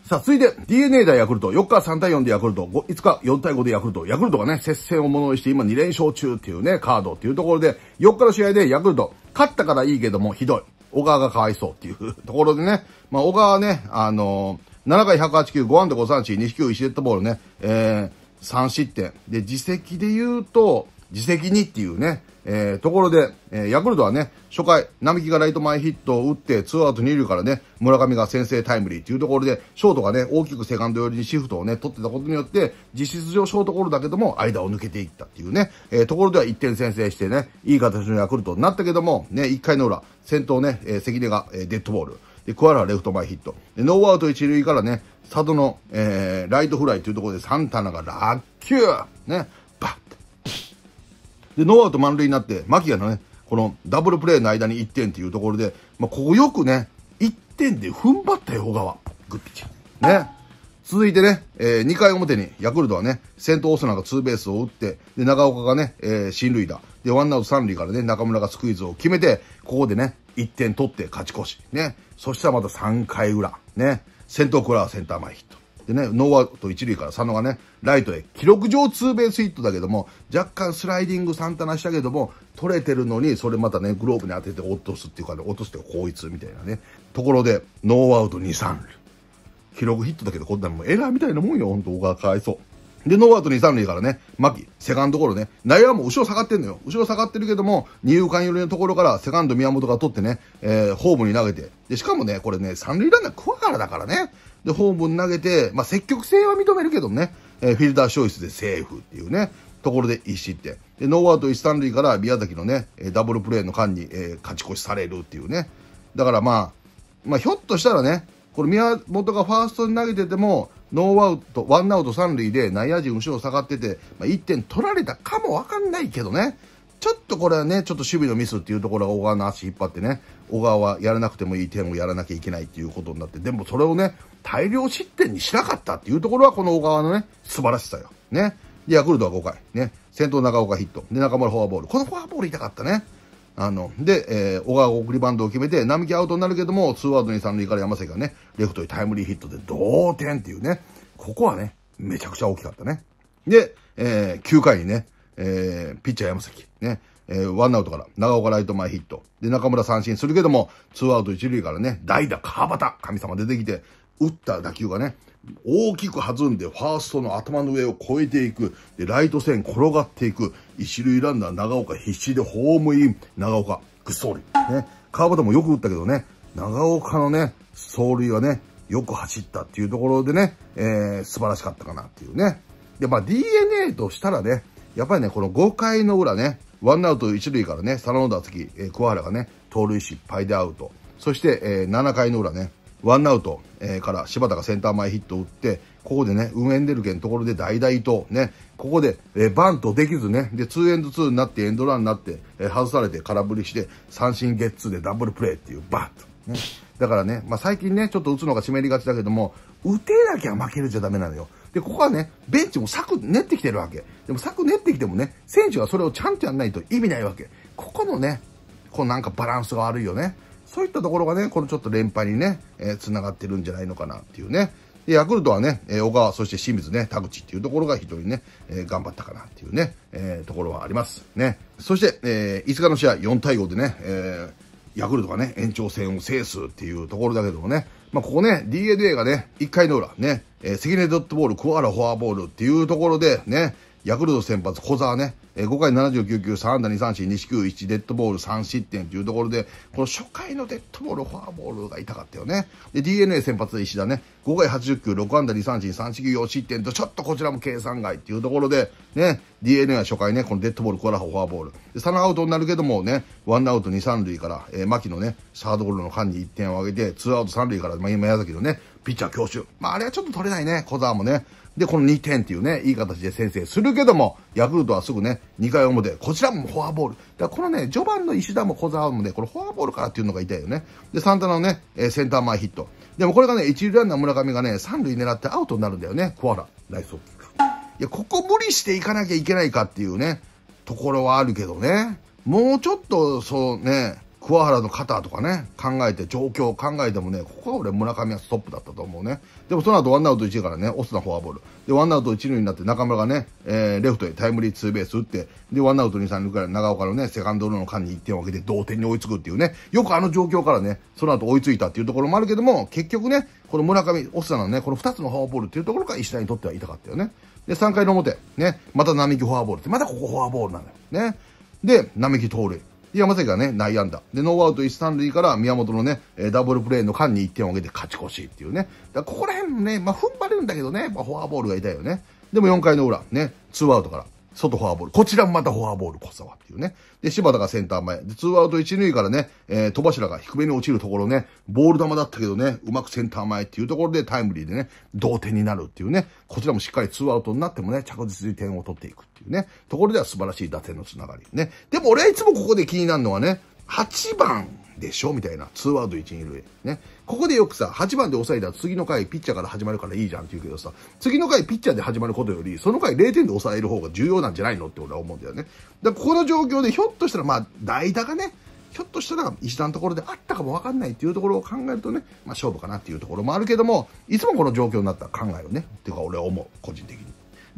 Speaker 1: さあ、続いて DNA 対ヤクルト、4日3対4でヤクルト、5, 5日4対5でヤクルト、ヤクルトがね、接戦をものにして今2連勝中っていうね、カードっていうところで、4日の試合でヤクルト、勝ったからいいけどもひどい。小川がかわいそうっていうところでね、まあ小川はね、あのー、7回108球、5安打5三振、2飛球1デッドボールね、えー、3失点。で、自責で言うと、自責にっていうね、えー、ところで、えー、ヤクルトはね、初回、並木がライト前ヒットを打って、ツーアウト二塁からね、村上が先制タイムリーっていうところで、ショートがね、大きくセカンド寄りにシフトをね、取ってたことによって、実質上ショートゴルだけども、間を抜けていったっていうね、えー、ところでは1点先制してね、いい形のヤクルトになったけども、ね、1回の裏、先頭ね、えー、関根が、えー、デッドボール。で、桑原レフト前ヒット。で、ノーアウト一塁からね、佐渡の、えー、ライトフライというところで、サンタナが落球ね、バッで、ノーアウト満塁になって、牧のね、このダブルプレーの間に1点っていうところで、まあ、ここよくね、1点で踏ん張ったよ、小川。グッピキ。ね。続いてね、えー、2回表にヤクルトはね、先頭オスナがツーベースを打って、で、長岡がね、えー、進塁打。で、ワンアウト三塁からね、中村がスクイズを決めて、ここでね、1点取って勝ち越し。ね。そしたらまた3回裏。ね。先頭クラーセンター前ヒット。でね、ノーアウト1塁から佐野がね、ライトへ記録上ツーベースヒットだけども、若干スライディングサンタナしたけども、取れてるのに、それまたね、グローブに当てて落とすっていうか、ね、落としてこいつみたいなね。ところで、ノーアウト2、3塁。記録ヒットだけど、こんなもエラーみたいなもんよ、本当がかわいそう。で、ノーアウト2、3塁からね、牧、セカンドゴロね、内野はも後ろ下がってんのよ。後ろ下がってるけども、二遊間寄りのところから、セカンド宮本が取ってね、えー、ホームに投げて。で、しかもね、これね、三塁ランナー桑原だからね、で、ホームに投げて、まあ、積極性は認めるけどね、えー、フィルター消スでセーフっていうね、ところで1失点。で、ノーアウト1、3塁から宮崎のね、ダブルプレーの間に、えー、勝ち越しされるっていうね。だからまあ、まあ、ひょっとしたらね、これ宮本がファーストに投げてても、ノーアウト、ワンアウト3塁で内野陣後ろ下がってて、まあ、1点取られたかもわかんないけどね。ちょっとこれはね、ちょっと守備のミスっていうところが小川の足引っ張ってね、小川はやらなくてもいい点をやらなきゃいけないっていうことになって、でもそれをね、大量失点にしなかったっていうところは、この小川のね、素晴らしさよ。ね。で、ヤクルトは5回。ね。先頭中岡ヒット。で、中村フォアボール。このフォアボール痛かったね。あの、で、えー、小川が送りバンドを決めて、並木アウトになるけども、ツーアウトに三塁から山崎がね、レフトにタイムリーヒットで同点っていうね、ここはね、めちゃくちゃ大きかったね。で、えー、9回にね、えー、ピッチャー山崎、ね、えー、ワンアウトから、長岡ライト前ヒット。で、中村三振するけども、ツーアウト一塁からね、代打、川端、神様出てきて、打った打球がね、大きく弾んで、ファーストの頭の上を越えていく。で、ライト線転がっていく。一塁ランナー長岡必死でホームイン。長岡、ぐっそり。ね。川端もよく打ったけどね、長岡のね、走塁がね、よく走ったっていうところでね、えー、素晴らしかったかなっていうね。で、まあ DNA としたらね、やっぱりね、この5回の裏ね、ワンアウト1塁からね、サラノダ月、えー、桑原がね、盗塁失敗でアウト。そして、えー、7回の裏ね、ワンアウト、えー、から柴田がセンター前ヒットを打って、ここでね、ウエンデルケのところで代々と、ね、ここで、えー、バントできずね、で、2エンド2になってエンドランになって、えー、外されて空振りして、三振ゲッツーでダブルプレーっていう、バッと。ね、だからね、まあ、最近ね、ちょっと打つのが湿りがちだけども、打てなきゃ負けるじゃダメなのよ。で、ここはね、ベンチも策練ってきてるわけ。でも策練ってきてもね、選手はそれをちゃんとやんないと意味ないわけ。ここのね、こうなんかバランスが悪いよね。そういったところがね、このちょっと連敗にね、えー、繋がってるんじゃないのかなっていうね。で、ヤクルトはね、えー、小川、そして清水ね、田口っていうところが非常にね、えー、頑張ったかなっていうね、えー、ところはあります。ね。そして、えー、5日の試合4対5でね、えー、ヤクルトがね、延長戦を制すっていうところだけどもね、まあ、ここね、DNA がね、1回の裏、ね、えー、関根ドットボール、クワラフォアボールっていうところで、ね、ヤクルト先発、小沢ね、えー、5回79球、3安打2三振、2四球1、デッドボール3失点というところで、この初回のデッドボール、フォアボールが痛かったよね。で、DNA 先発石田ね、5回80球、6安打2三振、3四球4失点と、ちょっとこちらも計算外っていうところで、ね、DNA は初回ね、このデッドボール、コラフォアボール。で、3アウトになるけどもね、ワンアウト2、3塁から、えー、牧のね、サードゴロの間に1点を挙げて、ツーアウト3塁から、まあ、宮崎のね、ピッチャー強襲。まあ、あれはちょっと取れないね、小沢もね。で、この2点っていうね、いい形で先制するけども、ヤクルトはすぐね、2回表、こちらもフォアボール。だからこのね、序盤の石田も小沢もね、これフォアボールからっていうのが痛いよね。で、サンタナのね、センター前ヒット。でもこれがね、一塁ランナー村上がね、三塁狙ってアウトになるんだよね。コアラ、ナイスオッケー。いや、ここ無理していかなきゃいけないかっていうね、ところはあるけどね。もうちょっと、そうね、桑原の肩とかね、考えて、状況を考えてもね、ここは俺、村上はストップだったと思うね。でもその後、ワンアウト1塁からね、オスナフォアボール。で、ワンアウト1塁になって、中村がね、えー、レフトへタイムリーツーベース打って、で、ワンアウト2、3塁から長岡のね、セカンドローの間に1点を分けて、同点に追いつくっていうね、よくあの状況からね、その後追いついたっていうところもあるけども、結局ね、この村上、オスナのね、この2つのフォアボールっていうところが石田にとっては痛かったよね。で、3回の表、ね、また並木フォアボールって、またここフォアボールなのよ。ね。で、並木盗塁。山崎がね、内野安打。で、ノーアウト一三塁から宮本のね、ダブルプレーの間に1点を挙げて勝ち越しっていうね。だここら辺ね、まあ、踏ん張れるんだけどね、まあ、フォアボールが痛いよね。でも4回の裏、ね、ツーアウトから、外フォアボール。こちらもまたフォアボール、こそはっていうね。で、柴田がセンター前。で、ツーアウト一塁からね、えー、戸柱が低めに落ちるところね、ボール球だったけどね、うまくセンター前っていうところでタイムリーでね、同点になるっていうね。こちらもしっかりツーアウトになってもね、着実に点を取っていく。ていうね、ところでは素晴らしい打点のつながり。ね。でも俺はいつもここで気になるのはね、8番でしょみたいな。2ーアウト1、2塁。ね。ここでよくさ、8番で抑えたら次の回ピッチャーから始まるからいいじゃんって言うけどさ、次の回ピッチャーで始まることより、その回0点で抑える方が重要なんじゃないのって俺は思うんだよね。だからこの状況でひょっとしたら、まあ、代打がね、ひょっとしたら石田のところであったかもわかんないっていうところを考えるとね、まあ勝負かなっていうところもあるけども、いつもこの状況になったら考えるね、っていうか俺は思う、個人的に。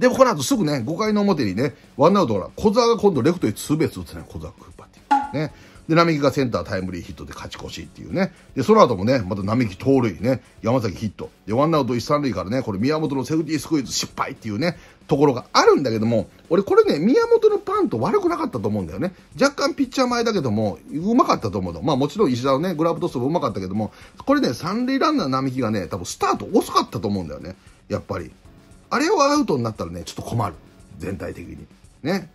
Speaker 1: でもこの後すぐね、5回の表にね、ワンアウトから小沢が今度レフトへツーベース打つね、小沢クーパーっていうね。で、並木がセンタータイムリーヒットで勝ち越しっていうね。で、その後もね、また並木盗塁ね、山崎ヒット。で、ワンアウト一三塁からね、これ宮本のセーフティースクイズ失敗っていうね、ところがあるんだけども、俺これね、宮本のパンと悪くなかったと思うんだよね。若干ピッチャー前だけども、うまかったと思うの。まあもちろん石田のね、グラブトスもうまかったけども、これね、三塁ランナー並木がね、多分スタート遅かったと思うんだよね。やっぱり。あれをアウトになったらね、ちょっと困る。全体的に。ね。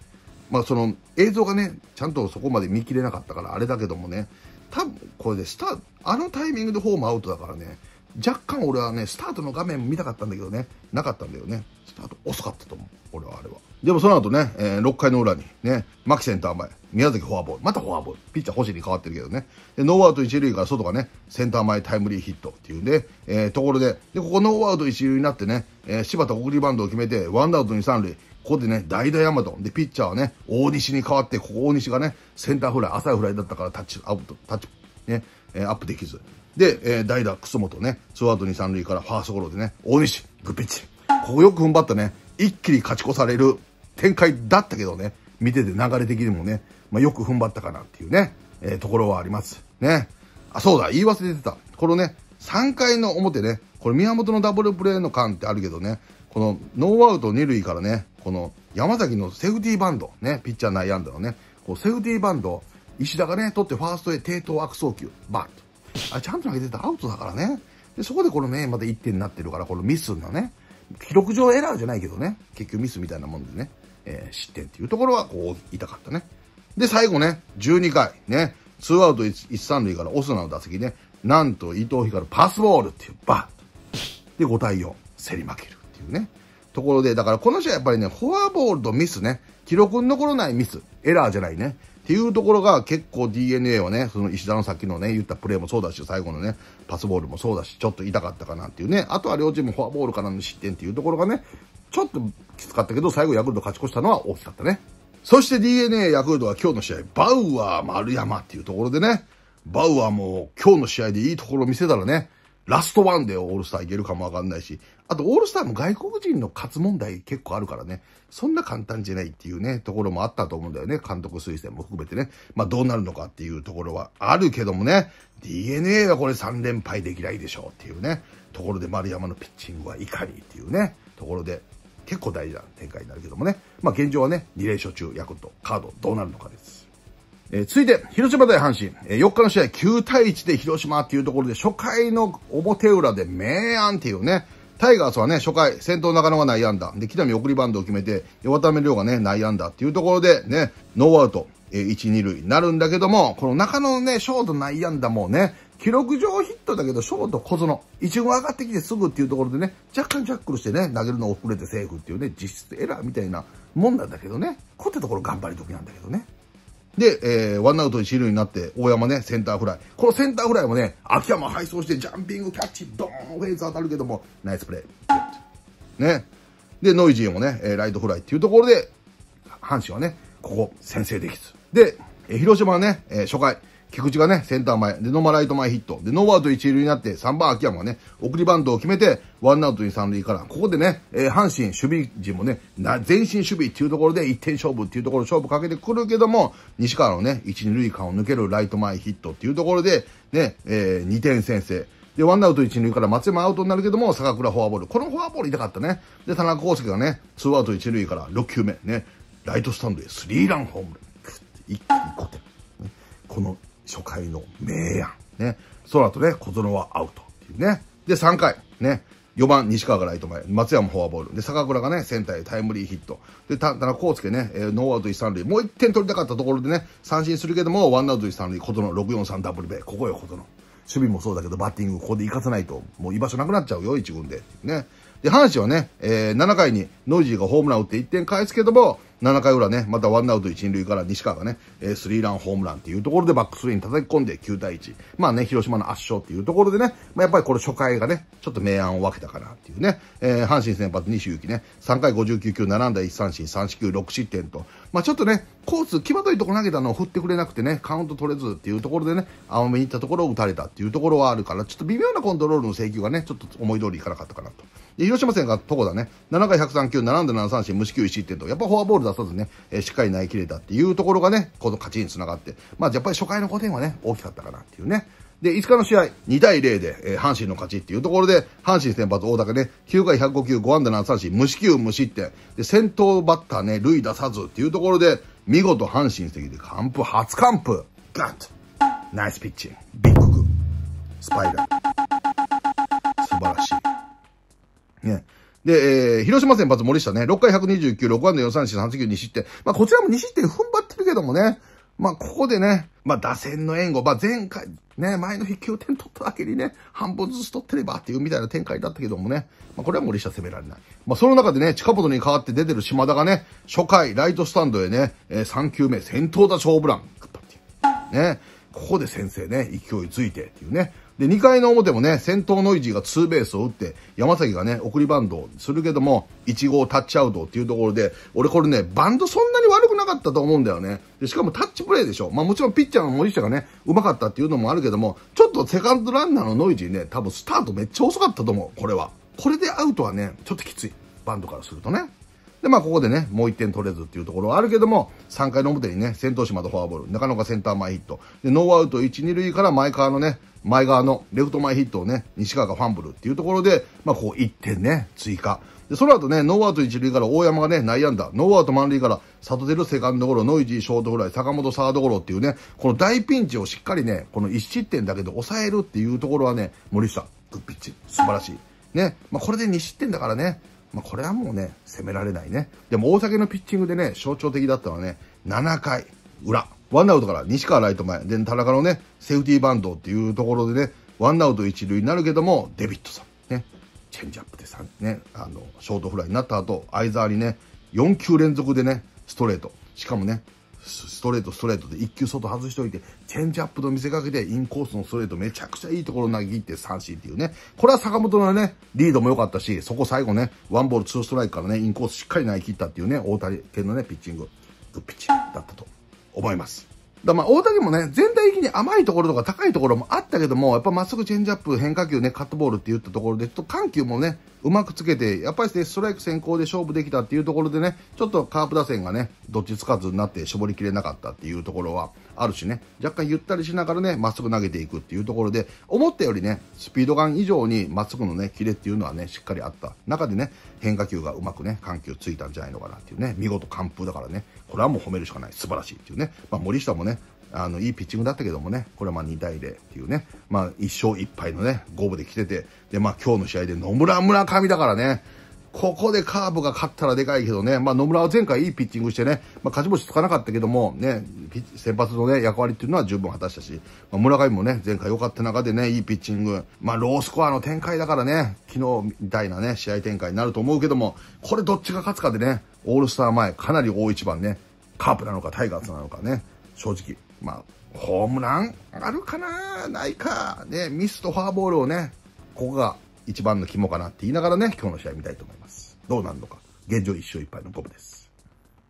Speaker 1: まあその映像がね、ちゃんとそこまで見切れなかったからあれだけどもね、多分これでスターあのタイミングでホームアウトだからね、若干俺はね、スタートの画面見たかったんだけどね、なかったんだよね。スタート遅かったと思う。俺はあれは。でもその後ね、えー、6回の裏にね、牧センター前、宮崎フォアボール、またフォアボール、ピッチャー星に変わってるけどね、でノーアウト一塁から外がね、センター前タイムリーヒットっていうんで、えー、ところで、で、ここノーアウト一塁になってね、えー、柴田送りバンドを決めて、ワンアウト二三塁、ここでね、代打マト、で、ピッチャーはね、大西に変わって、ここ大西がね、センターフライ、浅いフライだったからタッチ、アウト、タッチ、ね、えー、アップできず。で、えー、代打、楠本ね、ツーアウト二三塁からファーストゴロでね、大西、グッピッチ。ここよく踏ん張ったね。一気に勝ち越される展開だったけどね、見てて流れ的にもね、まあ、よく踏ん張ったかなっていうね、えー、ところはあります。ね。あ、そうだ、言い忘れてた。このね、3回の表ね、これ宮本のダブルプレーの感ってあるけどね、このノーアウト2塁からね、この山崎のセーフティーバンド、ね、ピッチャー内野安打のね、こうセーフティーバンド、石田がね、取ってファーストへ低等悪送球、バッと。あ、ちゃんと投げてたアウトだからね。で、そこでこのね、また1点になってるから、このミスのね、記録上エラーじゃないけどね、結局ミスみたいなもんでね、えー、失点っていうところは、こう、痛かったね。で、最後ね、12回、ね、2アウト 1, 1、3塁からオスナの打席ね、なんと伊藤光パスボールっていう、バーで、5対4、競り負けるっていうね。ところで、だからこの試合やっぱりね、フォアボールとミスね、記録に残らないミス、エラーじゃないね、っていうところが結構 DNA はね、その石田のさっきのね、言ったプレーもそうだし、最後のね、パスボールもそうだし、ちょっと痛かったかなっていうね、あとは両チームフォアボールからの失点っていうところがね、ちょっときつかったけど、最後ヤクルト勝ち越したのは大きかったね。そして DNA ヤクルトは今日の試合、バウアー丸山っていうところでね、バウアーも今日の試合でいいところを見せたらね、ラストワンでオールスターいけるかもわかんないし、あと、オールスターも外国人の勝つ問題結構あるからね、そんな簡単じゃないっていうね、ところもあったと思うんだよね。監督推薦も含めてね。まあ、どうなるのかっていうところはあるけどもね、DNA はこれ3連敗できないでしょうっていうね、ところで丸山のピッチングはいかにっていうね、ところで、結構大事な展開になるけどもね。まあ、現状はね、2連勝中、ヤクルト、カード、どうなるのかです。えー、続いて、広島対阪神、えー、4日の試合9対1で広島っていうところで、初回の表裏で明暗っていうね、タイガースはね、初回、先頭中野が内野安打。で、木浪送りバンドを決めて、渡辺亮がね、内野安打っていうところで、ね、ノーアウト、えー、1、2塁になるんだけども、この中野のね、ショート内野安打もね、記録上ヒットだけど、ショート小園、一軍上がってきてすぐっていうところでね、若干ジャックルしてね、投げるの遅れてセーフっていうね、実質エラーみたいなもんなんだけどね、こってところ頑張り時なんだけどね。で、えー、ワンアウト一塁になって、大山ね、センターフライ。このセンターフライもね、秋山配送して、ジャンピングキャッチ、ドーン、フェンス当たるけども、ナイスプレー。ね。で、ノイジーもね、えー、ライトフライっていうところで、阪神はね、ここ、先制できず。で、えー、広島はね、えー、初回、菊池がね、センター前。で、ノーマライト前ヒット。で、ノーアウト一塁になって、3番秋山がね、送りバントを決めて、ワンアウトに三塁から。ここでね、えー、阪神守備陣もね、な前進守備っていうところで1点勝負っていうところ勝負かけてくるけども、西川のね、1、2塁間を抜けるライト前ヒットっていうところで、ね、えー、2点先制。で、ワンアウト一塁から松山アウトになるけども、坂倉フォアボール。このフォアボール痛かったね。で、田中康介がね、ツーアウト一塁から6球目、ね、ライトスタンドへスリーランホームラン。一この初回の名案。ね。その後ね、小園はアウトっていうね。で、3回。ね。4番、西川がライト前、松山フォアボール。で、坂倉がね、センターへタイムリーヒット。で、田中康介ね、えー、ノーアウト一三塁。もう1点取りたかったところでね、三振するけども、ワンアウト一三塁、琴の643ダブルベイ。ここよ、琴の。守備もそうだけど、バッティングここで行かせないと、もう居場所なくなっちゃうよ、1軍で。ね。で、阪神はね、えー、7回にノイジーがホームラン打って1点返すけども、7回裏ね、またワンアウト二塁から西川がね、えスリーランホームランっていうところでバックスリーに叩き込んで9対1。まあね、広島の圧勝っていうところでね、まあ、やっぱりこれ初回がね、ちょっと明暗を分けたかなっていうね、えー、阪神先発西行ね、3回59球、7安打1三振、3四球、6失点と、まあちょっとね、コース、際どいとこ投げたのを振ってくれなくてね、カウント取れずっていうところでね、甘めに行ったところを打たれたっていうところはあるから、ちょっと微妙なコントロールの請求がね、ちょっと思い通りいかなかったかなと。で広島戦がとこだね、7回103球、7安打7三振、無四球1失点と、やっぱフォアボール出さずね、えー、しっかり投げ切れたっていうところがね、この勝ちにつながって、まあ、やっぱり初回の5点はね、大きかったかなっていうね。で、5日の試合、2対0で、えー、阪神の勝ちっていうところで、阪神先発大竹ね、9回105球、5安打7三振、無四球無失点。で、先頭バッターね、塁出さずっていうところで、見事阪神席で完封、初完封。ガッと。ナイスピッチン。ビッググ。スパイダー、素晴らしい。ね。で、えー、広島先発森下ね、6回129、6予算4三振、89、2失点。まあ、こちらも2失点踏ん張ってるけどもね、まあ、ここでね、まあ、打線の援護、まあ、前回、ね、前の日9点取っただけにね、半分ずつ取ってればっていうみたいな展開だったけどもね、まあ、これは森下攻められない。まあ、その中でね、近本に代わって出てる島田がね、初回、ライトスタンドへね、えー、3球目、先頭打勝負ラン、ね、ここで先生ね、勢いついてっていうね、で、2回の表もね、先頭ノイジーがツーベースを打って、山崎がね、送りバンドをするけども、1号タッチアウトっていうところで、俺これね、バンドそんなに悪くなかったと思うんだよね。で、しかもタッチプレイでしょ。まあもちろんピッチャーの森下がね、上手かったっていうのもあるけども、ちょっとセカンドランナーのノイジーね、多分スタートめっちゃ遅かったと思う、これは。これでアウトはね、ちょっときつい。バンドからするとね。で、まあ、ここでね、もう1点取れずっていうところはあるけども、3回の表にね、先頭島とフォアボール、中野がセンター前ヒット、で、ノーアウト1、2塁から前側のね、前側のレフト前ヒットをね、西川がファンブルっていうところで、まあ、こう1点ね、追加。で、その後ね、ノーアウト1塁から大山がね、内野安打、ノーアウト満塁から、里出るセカンドゴロ、ノイジーショートフライ、坂本サードゴロっていうね、この大ピンチをしっかりね、この1失点だけで抑えるっていうところはね、森下、グッピッチ、素晴らしい。ね、まあ、これで2失点だからね、まあ、これはもうね、攻められないね。でも大酒のピッチングでね、象徴的だったのはね、7回裏。ワンアウトから西川ライト前。で、田中のね、セーフティーバンドっていうところでね、ワンアウト一塁になるけども、デビットさん。ね。チェンジアップでさ、ね、あの、ショートフライになった後、相沢にね、4球連続でね、ストレート。しかもね、ストレート、ストレートで1球外外しておいて、チェンジアップと見せかけて、インコースのストレートめちゃくちゃいいところ投げ切って三振っていうね。これは坂本のね、リードも良かったし、そこ最後ね、ワンボールツーストライクからね、インコースしっかり投げ切ったっていうね、大谷県のね、ピッチング、グッピッチだったと思います。だまあ、大谷もね、全体的に甘いところとか高いところもあったけども、やっぱまっすぐチェンジアップ、変化球ね、カットボールって言ったところで、ちょっと緩急もね、うまくつけて、やっぱり、ね、ストライク先行で勝負できたっていうところでね、ちょっとカープ打線がね、どっちつかずになって絞りきれなかったっていうところはあるしね、若干ゆったりしながらね、まっすぐ投げていくっていうところで、思ったよりね、スピードガン以上にまっすぐのね、キレっていうのはね、しっかりあった中でね、変化球がうまくね、緩急ついたんじゃないのかなっていうね、見事完封だからね、これはもう褒めるしかない、素晴らしいっていうね、まあ、森下もね、あのいいピッチングだったけどもね、これはまあ2対0っていうね、まあ1勝1敗のね、五分で来てて、でまあ今日の試合で野村村上だからね、ここでカーブが勝ったらでかいけどね、まあ野村は前回いいピッチングしてね、まあ勝ち星つかなかったけども、ね、先発のね、役割っていうのは十分果たしたし、まあ、村上もね、前回良かった中でね、いいピッチング、まあロースコアの展開だからね、昨日みたいなね、試合展開になると思うけども、これどっちが勝つかでね、オールスター前、かなり大一番ね、カープなのかタイガースなのかね、正直。まあ、ホームランあるかなないか。ね、ミスとフォアボールをね、ここが一番の肝かなって言いながらね、今日の試合見たいと思います。どうなるのか。現状1勝1敗の五分です。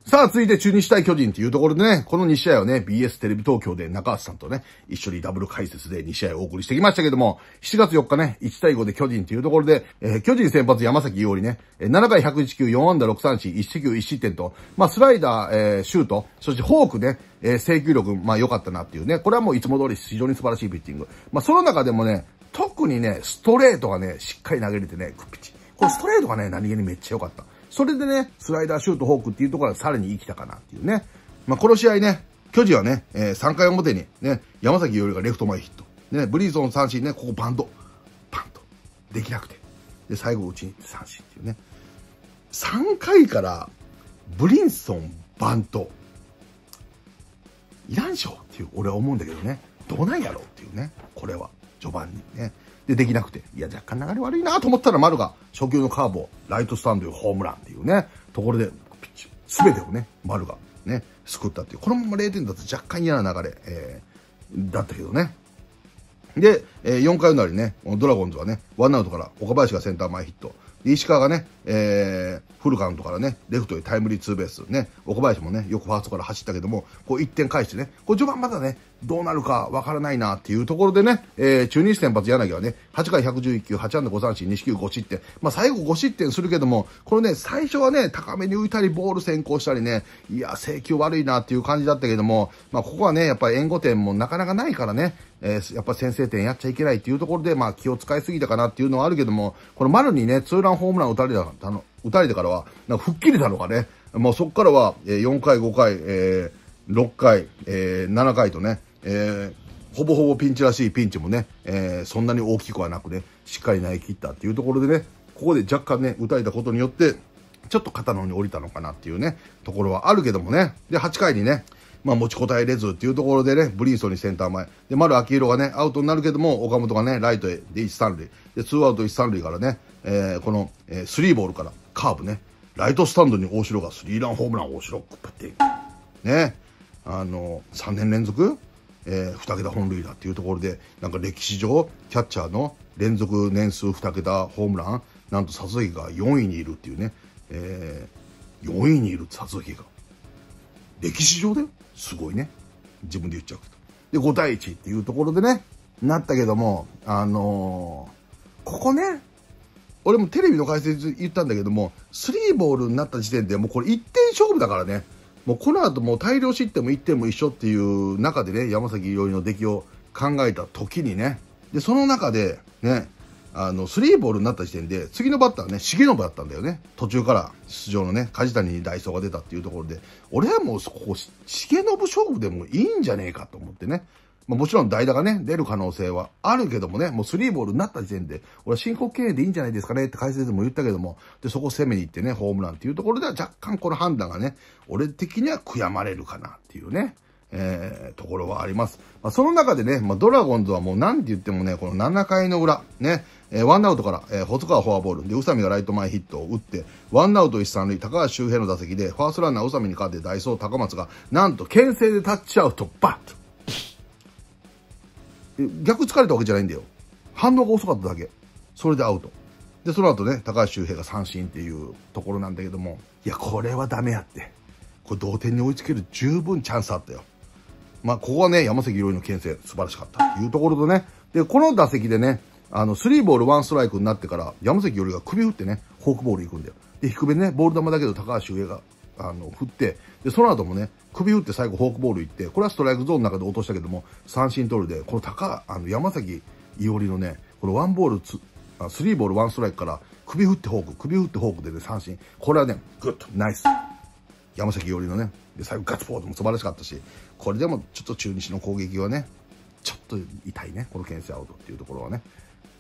Speaker 1: さあ、続いて中日対巨人というところでね、この2試合をね、BS テレビ東京で中橋さんとね、一緒にダブル解説で2試合をお送りしてきましたけども、7月4日ね、1対5で巨人というところで、えー、巨人先発山崎伊織ね、7回101球、4安打6三振、1四球1失点と、まあ、スライダー、えー、シュート、そしてフォークね、えー、制球力、まあ、良かったなっていうね、これはもういつも通り非常に素晴らしいピッチング。まあ、その中でもね、特にね、ストレートがね、しっかり投げれてね、クッピチ。これストレートがね、何気にめっちゃ良かった。それでね、スライダー、シュート、フォークっていうところはさらに生きたかなっていうね。まあ、この試合ね、巨人はね、えー、3回表にね、山崎よりがレフト前ヒット。で、ね、ブリーソン三振ね、ここバンド。バンド。できなくて。で、最後打ちに三振っていうね。3回からブリンソンバントいらんしょっていう俺は思うんだけどねどうなんやろうっていうねこれは序盤にねで、できなくて、いや、若干流れ悪いなと思ったら丸が、初球のカーブをライトスタンドへホームランっていうね、ところで、ピッチ、すべてをね、丸がね、救ったっていう、このまま0点だと若干嫌な流れ、えー、だったけどね。で、えー、4回のなりね、ドラゴンズはね、ワンアウトから岡林がセンター前ヒット、石川がね、えー、フルカウントからね、レフトへタイムリーツーベース、ね、奥林もね、よくファーストから走ったけども、こう1点返してね、こう序盤まだね、どうなるかわからないなっていうところでね、えー、中日先発柳はね、8回111球、8安打5三振、2四球5失点。まあ最後5失点するけども、これね、最初はね、高めに浮いたり、ボール先行したりね、いや、制球悪いなっていう感じだったけども、まあここはね、やっぱり援護点もなかなかないからね、えー、やっぱ先制点やっちゃいけないっていうところで、まあ気を使いすぎたかなっていうのはあるけども、この丸にね、ツーランホームラン打たれたたの、打たれてからは、なんか吹っ切れたのかね。もうそこからは、え4回、5回、え6回、え7回とね、えほぼほぼピンチらしいピンチもね、えそんなに大きくはなくね、しっかり投げ切ったっていうところでね、ここで若干ね、打たれたことによって、ちょっと肩のに降りたのかなっていうね、ところはあるけどもね。で、8回にね、まあ、持ちこたえれずっていうところでね、ブリンソンにセンター前。で、丸秋広がね、アウトになるけども、岡本がね、ライトで1、3塁。で、2アウト1、3塁からね、えー、この、えー、スリーボールからカーブね、ライトスタンドに大城がスリーランホームラン、大城、パッて、ね、あの、3年連続、えー、2桁本塁打っていうところで、なんか歴史上、キャッチャーの連続年数2桁ホームラン、なんと佐々木が4位にいるっていうね、えー、4位にいる佐々木が。歴史上だよ。すごいね。自分で言っちゃうと。で、5対1っていうところでね、なったけども、あのー、ここね、俺もテレビの解説言ったんだけども、スリーボールになった時点でもうこれ1点勝負だからね。もうこの後もう大量失点も1点も一緒っていう中でね、山崎伊織の出来を考えた時にね。で、その中でね、あの、スリーボールになった時点で、次のバッターね、重信だったんだよね。途中から出場のね、梶谷ダイソーが出たっていうところで、俺はもうここ、重信勝負でもいいんじゃねえかと思ってね。まあ、もちろん代打がね、出る可能性はあるけどもね、もうスリーボールになった時点で、俺は申告敬遠でいいんじゃないですかねって解説でも言ったけども、で、そこを攻めに行ってね、ホームランっていうところでは若干この判断がね、俺的には悔やまれるかなっていうね。えー、ところはあります。まあ、その中でね、まあ、ドラゴンズはもう何て言ってもね、この7回の裏、ね、えー、ワンアウトから、えー、細川フォアボール、で、宇佐美がライト前ヒットを打って、ワンアウト一三塁、高橋周平の打席で、ファーストランナー宇佐美に勝って、ダイソー高松が、なんと、牽制でタッチアウト、バッと。逆疲れたわけじゃないんだよ。反応が遅かっただけ。それでアウト。で、その後ね、高橋周平が三振っていうところなんだけども、いや、これはダメやって。これ同点に追いつける十分チャンスあったよ。まあ、ここはね、山崎宏の牽制素晴らしかったというところとね、で、この打席でね、あの、スリーボールワンストライクになってから、山崎よりが首振ってね、フォークボール行くんだよ。で、低めね、ボール球だけど高橋上があの、振って、で、その後もね、首振って最後フォークボール行って、これはストライクゾーンの中で落としたけども、三振取るで、この高、あの、山崎伊織のね、このワンボールつ、あスリーボールワンストライクから、首振ってフォーク、首振ってフォークでね、三振。これはね、グッと、ナイス。山崎伊織のね、で、最後ガッツポーズも素晴らしかったし、これでもちょっと中日の攻撃はね、ちょっと痛いね、この牽制アウトっていうところはね。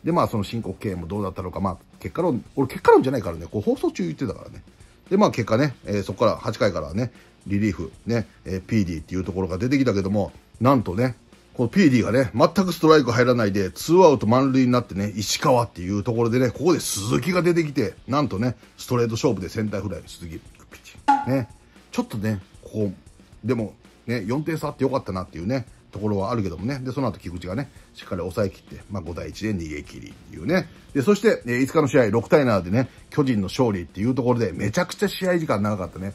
Speaker 1: で、まあ、その申告敬遠もどうだったのか、まあ、結果論、俺結果論じゃないからね、こう放送中言ってたからね。で、まあ結果ね、えー、そこから8回からね、リリーフ、ね、えー、PD っていうところが出てきたけども、なんとね、この PD がね、全くストライク入らないで、2アウト満塁になってね、石川っていうところでね、ここで鈴木が出てきて、なんとね、ストレート勝負でセンターフライ、鈴木、ね、ちょっとね、こう、でも、ね、4点差あってよかったなっていうね、ところはあるけどもね。で、その後菊池がね、しっかり抑えきって、まあ、5対1で逃げ切りっていうね。で、そして、え5日の試合6対7でね、巨人の勝利っていうところで、めちゃくちゃ試合時間長かったね。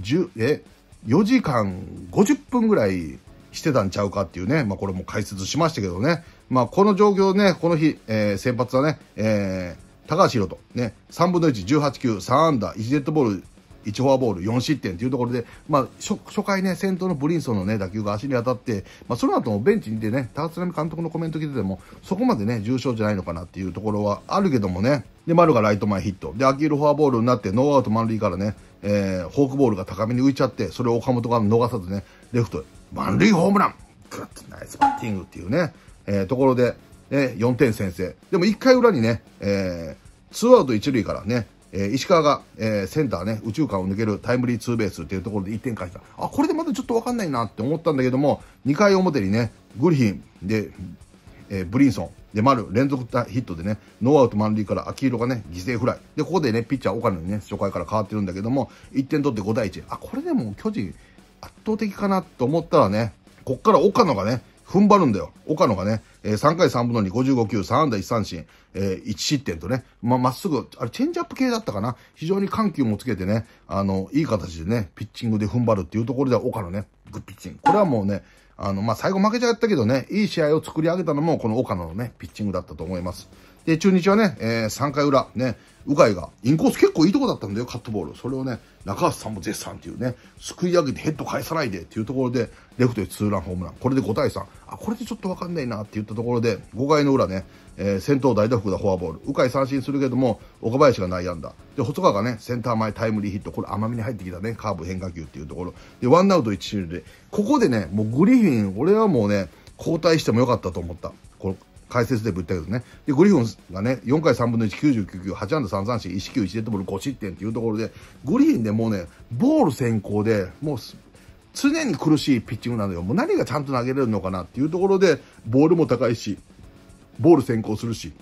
Speaker 1: 10、え、4時間50分ぐらいしてたんちゃうかっていうね。まあ、これも解説しましたけどね。まあ、この状況ね、この日、えー、先発はね、えー、高橋宏と、ね、3分の1、18球、3アンダー、1デッドボール、1フォアボール、4失点というところで、まあ、初回ね、先頭のブリンソンの、ね、打球が足に当たって、まあ、その後もベンチにでね、高津波監督のコメント聞いてても、そこまでね、重症じゃないのかなっていうところはあるけどもね、で、丸がライト前ヒット、で、アキールフォアボールになって、ノーアウト満塁からね、えー、フォークボールが高めに浮いちゃって、それを岡本が逃さずね、レフト、満塁ホームラン、グッとナイスバッティングっていうね、えー、ところで、えー、4点先制。でも1回裏にね、えー、ツーアウト1塁からね、えー、石川が、えー、センターね、宇宙間を抜けるタイムリーツーベースっていうところで1点返した。あ、これでまだちょっとわかんないなって思ったんだけども、2回表にね、グリフィンで、えー、ブリンソン、で、丸、連続ヒットでね、ノーアウト満塁から秋色がね、犠牲フライ。で、ここでね、ピッチャー岡野にね、初回から変わってるんだけども、1点取って5対1。あ、これでも巨人、圧倒的かなと思ったらね、こっから岡野がね、踏ん張るんだよ。岡野がね、えー、3回3分の2、55球、3安打1三振、えー、1失点とね、ま、っすぐ、あれ、チェンジアップ系だったかな。非常に緩急もつけてね、あの、いい形でね、ピッチングで踏ん張るっていうところでは岡野ね、グッピッチング。これはもうね、あの、まあ、最後負けちゃったけどね、いい試合を作り上げたのも、この岡野のね、ピッチングだったと思います。で、中日はね、えー、3回裏、ね、鵜飼が、インコース結構いいとこだったんだよ、カットボール。それをね、中橋さんも絶賛っていうね、すくい上げてヘッド返さないでっていうところで、レフトへツーランホームラン。これで5対3。あ、これでちょっとわかんないなって言ったところで、5回の裏ね、えー、先頭代打福田フォアボール。鵜飼三振するけども、岡林が内野安打。で、細川がね、センター前タイムリーヒット。これ甘みに入ってきたね、カーブ変化球っていうところ。で、ワンアウト1塁で、ここでね、もうグリフィン、俺はもうね、交代してもよかったと思った。この解説でぶったけどね。で、グリフォンがね、4回3分の1、99球、8安打3三振、1球1デッドボール5失点っていうところで、グリーンでもうね、ボール先行で、もう常に苦しいピッチングなのよ。もう何がちゃんと投げれるのかなっていうところで、ボールも高いし、ボール先行するし、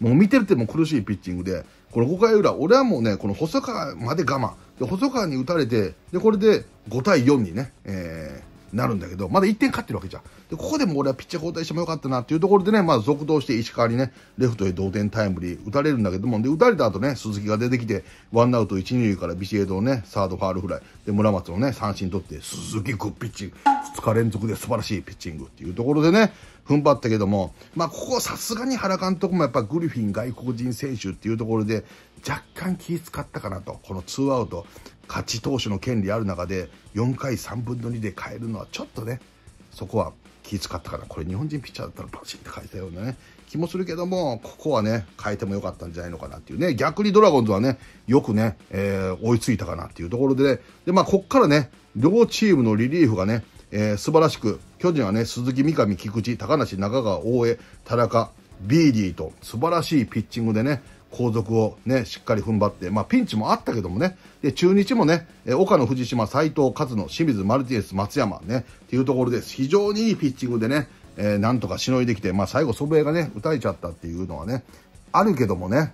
Speaker 1: もう見てるっても苦しいピッチングで、これ5回裏、俺はもうね、この細川まで我慢。で、細川に打たれて、で、これで5対4にね、えー、なるんだけど、まだ1点勝ってるわけじゃん。で、ここでも俺はピッチャー交代してもよかったなっていうところでね、まあ続投して石川にね、レフトへ同点タイムリー打たれるんだけども、で、打たれた後ね、鈴木が出てきて、ワンアウト1、2塁からビシエドをね、サードファールフライ、で、村松のね、三振取って、鈴木グッピッチング、2日連続で素晴らしいピッチングっていうところでね、踏ん張ったけども、まあここさすがに原監督もやっぱグリフィン外国人選手っていうところで、若干気使ったかなと、この2アウト、勝ち投手の権利ある中で4回3分の2で変えるのはちょっとねそこは気使ったからこれ日本人ピッチャーだったらパシンって変えたようなね気もするけどもここはね変えてもよかったんじゃないのかなっていうね逆にドラゴンズはねよくね、えー、追いついたかなっていうところで、ね、でまあこっからね両チームのリリーフがね、えー、素晴らしく巨人はね鈴木三上菊池高梨中川大江田中ビーディーと素晴らしいピッチングでね後続をね、しっかり踏ん張って、まあ、ピンチもあったけどもね、で、中日もね、え岡野、藤島、斎藤、勝野、清水、マルティネス、松山ね、っていうところです。非常にいいピッチングでね、えー、なんとかしのいできて、まあ、最後、祖父江がね、打たれちゃったっていうのはね、あるけどもね、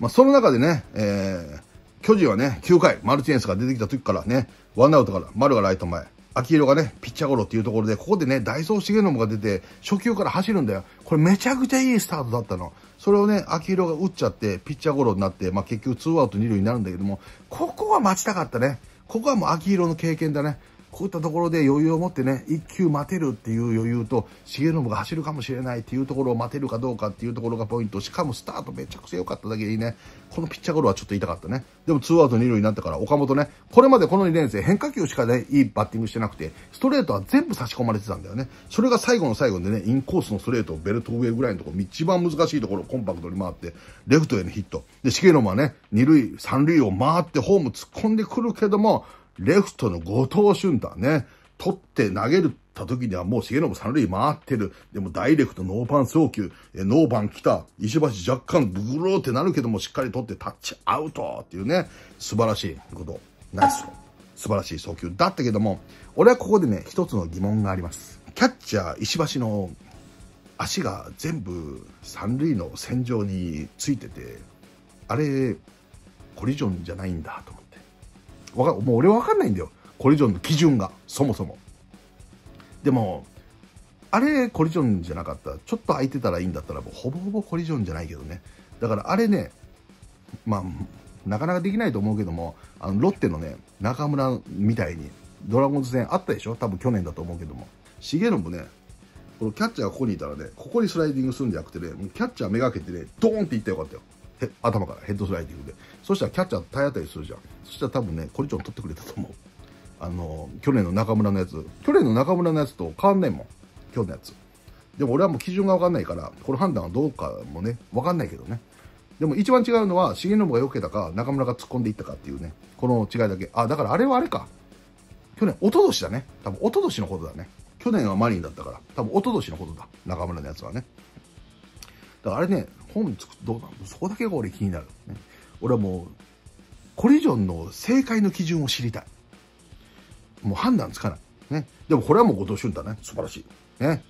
Speaker 1: まあ、その中でね、えー、巨人はね、9回、マルティネスが出てきた時からね、ワンアウトから、丸がライト前、秋広がね、ピッチャーゴロっていうところで、ここでね、ダイソー重信が出て、初球から走るんだよ。これめちゃくちゃいいスタートだったの。それをね、秋広が打っちゃって、ピッチャーゴロになって、まあ結局2アウト2塁になるんだけども、ここは待ちたかったね。ここはもう秋広の経験だね。こういったところで余裕を持ってね、1球待てるっていう余裕と、重信が走るかもしれないっていうところを待てるかどうかっていうところがポイント。しかもスタートめちゃくちゃ良かっただけでいいね。このピッチャーゴロはちょっと痛かったね。でも2アウト2塁になったから、岡本ね、これまでこの2年生変化球しかね、いいバッティングしてなくて、ストレートは全部差し込まれてたんだよね。それが最後の最後でね、インコースのストレートをベルト上ぐらいのところ、一番難しいところをコンパクトに回って、レフトへのヒット。で、重信はね、2塁、3塁を回ってホーム突っ込んでくるけども、レフトの後藤俊太ね、取って投げるた時にはもう重信三塁回ってる。でもダイレクトノーパン送球。え、ノーパン来た。石橋若干ブグローってなるけどもしっかり取ってタッチアウトっていうね、素晴らしいこと。ナイス。素晴らしい送球だったけども、俺はここでね、一つの疑問があります。キャッチャー石橋の足が全部三塁の線上についてて、あれ、コリジョンじゃないんだとわかもう俺わかんないんだよコリジョンの基準がそもそもでもあれコリジョンじゃなかったちょっと空いてたらいいんだったらもうほぼほぼコリジョンじゃないけどねだからあれねまあなかなかできないと思うけどもあのロッテのね中村みたいにドラゴンズ戦あったでしょ多分去年だと思うけども重信ねこのキャッチャーがここにいたらねここにスライディングするんじゃなくてねキャッチャーめがけてねドーンっていったらよかったよ 頭からヘッドスライディングで。そしたらキャッチャー体当たりするじゃん。そしたら多分ね、コリチョン取ってくれたと思う。あの、去年の中村のやつ。去年の中村のやつと変わんないもん。今日のやつ。でも俺はもう基準がわかんないから、この判断はどうかもね、わかんないけどね。でも一番違うのは、重信が避けたか、中村が突っ込んでいったかっていうね。この違いだけ。あ、だからあれはあれか。去年、一昨年だね。多分一昨年のことだね。去年はマリンだったから、多分一昨年のことだ。中村のやつはね。だからあれね、本作どうなのそこだけが俺気になる、ね。俺はもう、コリジョンの正解の基準を知りたい。もう判断つかない。ね。でもこれはもう後藤俊太ね。素晴らしい。ね。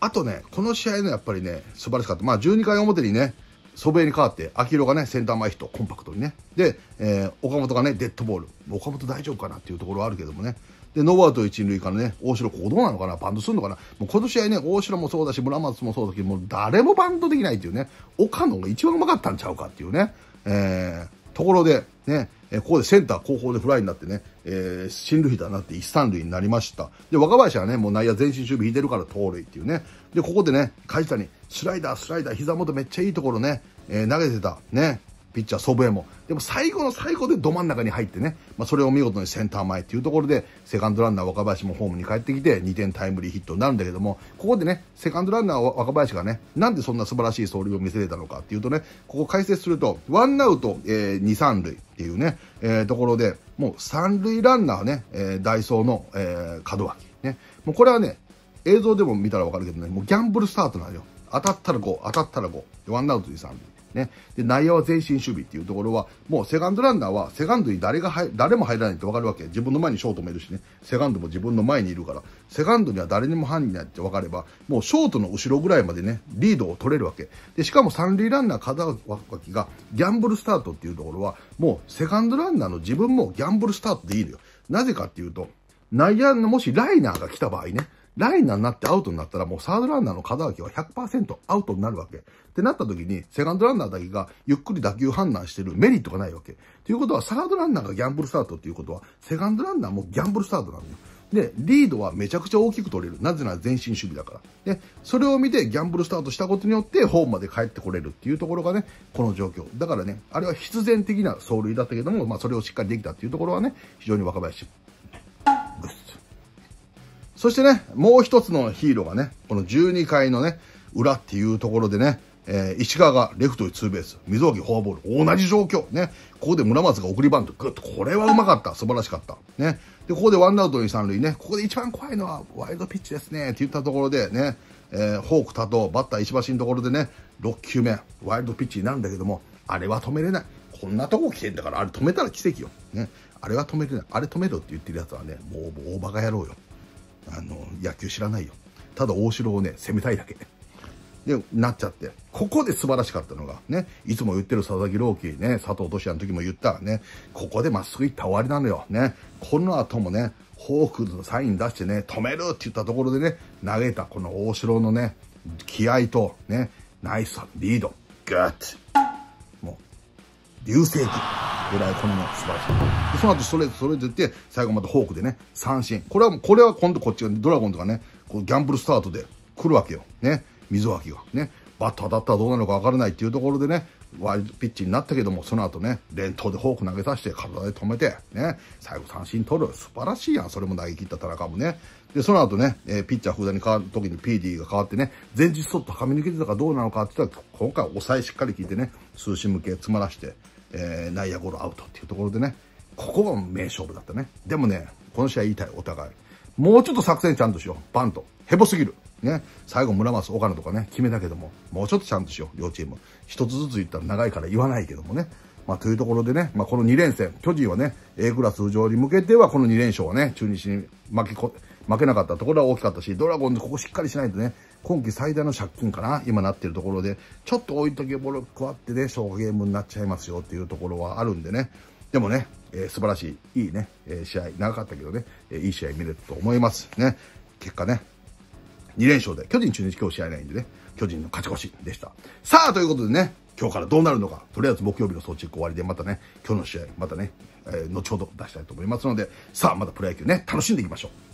Speaker 1: あとね、この試合のやっぱりね、素晴らしかった。まあ12回表にね、祖父江に代わって、秋広がね、センター前ヒット、コンパクトにね。で、えー、岡本がね、デッドボール。岡本大丈夫かなっていうところはあるけどもね。で、ノーアウト一塁からね、大城、ここどうなのかなバントするのかなもう今年はね、大城もそうだし、村松もそうだけど、もう誰もバントできないっていうね、岡野が一番うまかったんちゃうかっていうね、えー、ところで、ね、えここでセンター後方でフライになってね、えー、進塁打になって一三塁になりました。で、若林はね、もう内野前進守備引いてるから盗塁っていうね。で、ここでね、梶谷、スライダー、スライダー、膝元めっちゃいいところね、えー、投げてた、ね、ピッチャー、祖父江も。でも最後の最後でど真ん中に入ってね、まあ、それを見事にセンター前っていうところで、セカンドランナー若林もホームに帰ってきて、2点タイムリーヒットになるんだけども、ここでね、セカンドランナー若林がね、なんでそんな素晴らしい走塁を見せれたのかっていうとね、ここ解説すると、ワンアウト、えー、2、3塁っていうね、えー、ところで、もう三塁ランナーね、えー、ダイソーの、えー、角脇。ね。もうこれはね、映像でも見たらわかるけどね、もうギャンブルスタートなんよ。当たったら5、当たったら5。ワンアウト二三塁。ね。で、内野は前進守備っていうところは、もうセカンドランナーは、セカンドに誰が入、誰も入らないってわかるわけ。自分の前にショートもいるしね。セカンドも自分の前にいるから、セカンドには誰にも犯人ないってわかれば、もうショートの後ろぐらいまでね、リードを取れるわけ。で、しかも三塁ランナー片脇が、ギャンブルスタートっていうところは、もうセカンドランナーの自分もギャンブルスタートでいいのよ。なぜかっていうと、内野のもしライナーが来た場合ね、ライナーになってアウトになったら、もうサードランナーの肩書きは100%アウトになるわけ。ってなった時に、セカンドランナーだけがゆっくり打球判断してるメリットがないわけ。ということは、サードランナーがギャンブルスタートっていうことは、セカンドランナーもギャンブルスタートなんだよ。で、リードはめちゃくちゃ大きく取れる。なぜなら前進守備だから。で、それを見てギャンブルスタートしたことによってホームまで帰ってこれるっていうところがね、この状況。だからね、あれは必然的な走塁だったけども、まあそれをしっかりできたっていうところはね、非常に若林そしてね、もう一つのヒーローがね、この12回のね、裏っていうところでね、えー、石川がレフトにツーベース、溝脇フォアボール、同じ状況。ね。ここで村松が送りバント、グッと、これはうまかった。素晴らしかった。ね。で、ここでワンアウトに三塁ね。ここで一番怖いのはワイルドピッチですね。って言ったところでね、えー、フォーク多投、バッター石橋のところでね、6球目、ワイルドピッチになるんだけども、あれは止めれない。こんなとこ来てんだから、あれ止めたら奇跡よ。ね。あれは止めれない。あれ止めろって言ってるやつはね、もう大バカ野郎よ。あの、野球知らないよ。ただ大城をね、攻めたいだけ。で、なっちゃって。ここで素晴らしかったのが、ね、いつも言ってる佐々木朗希ね、佐藤俊也の時も言った、ね、ここでまっすぐ行った終わりなのよ。ね、この後もね、ホークスのサイン出してね、止めるって言ったところでね、投げたこの大城のね、気合と、ね、ナイスリード、グッもう、流星期。ぐらい、こも素晴らしい。でその後、ストレート、ストレートって、最後またフォークでね、三振。これは、これは今度こっちが、ドラゴンとかね、こうギャンブルスタートで来るわけよ。ね。溝脇が。ね。バット当たったらどうなるか分からないっていうところでね、ワイルドピッチになったけども、その後ね、連投でフォーク投げさせて、体で止めて、ね、最後三振取る。素晴らしいやん。それも投げ切った田中もね。で、その後ね、えー、ピッチャー風田に変わる時に PD が変わってね、前日ちょっと高み抜けてたかどうなのかって言ったら、今回抑えしっかり聞いてね、数針向け詰まらして、えー、内野ゴロアウトっていうところでね、ここが名勝負だったね。でもね、この試合言いたい、お互い。もうちょっと作戦ちゃんとしよう。バント。ヘボすぎる。ね。最後、村松、岡野とかね、決めたけども、もうちょっとちゃんとしよう。両チーム。一つずつ言ったら長いから言わないけどもね。まあ、というところでね、まあ、この2連戦、巨人はね、A クラス上に向けては、この2連勝はね、中日に巻きこ、負けなかったところは大きかったし、ドラゴンズここしっかりしないとね、今季最大の借金かな今なってるところで、ちょっと置いとけぼろくわってね、ショーゲームになっちゃいますよっていうところはあるんでね。でもね、えー、素晴らしい、いいね、えー、試合、長かったけどね、えー、いい試合見れると思います。ね。結果ね、2連勝で、巨人中日今日試合ないんでね、巨人の勝ち越しでした。さあ、ということでね、今日からどうなるのか、とりあえず木曜日の装置ェ終わりで、またね、今日の試合、またね、えー、後ほど出したいと思いますので、さあ、またプロ野球ね、楽しんでいきましょう。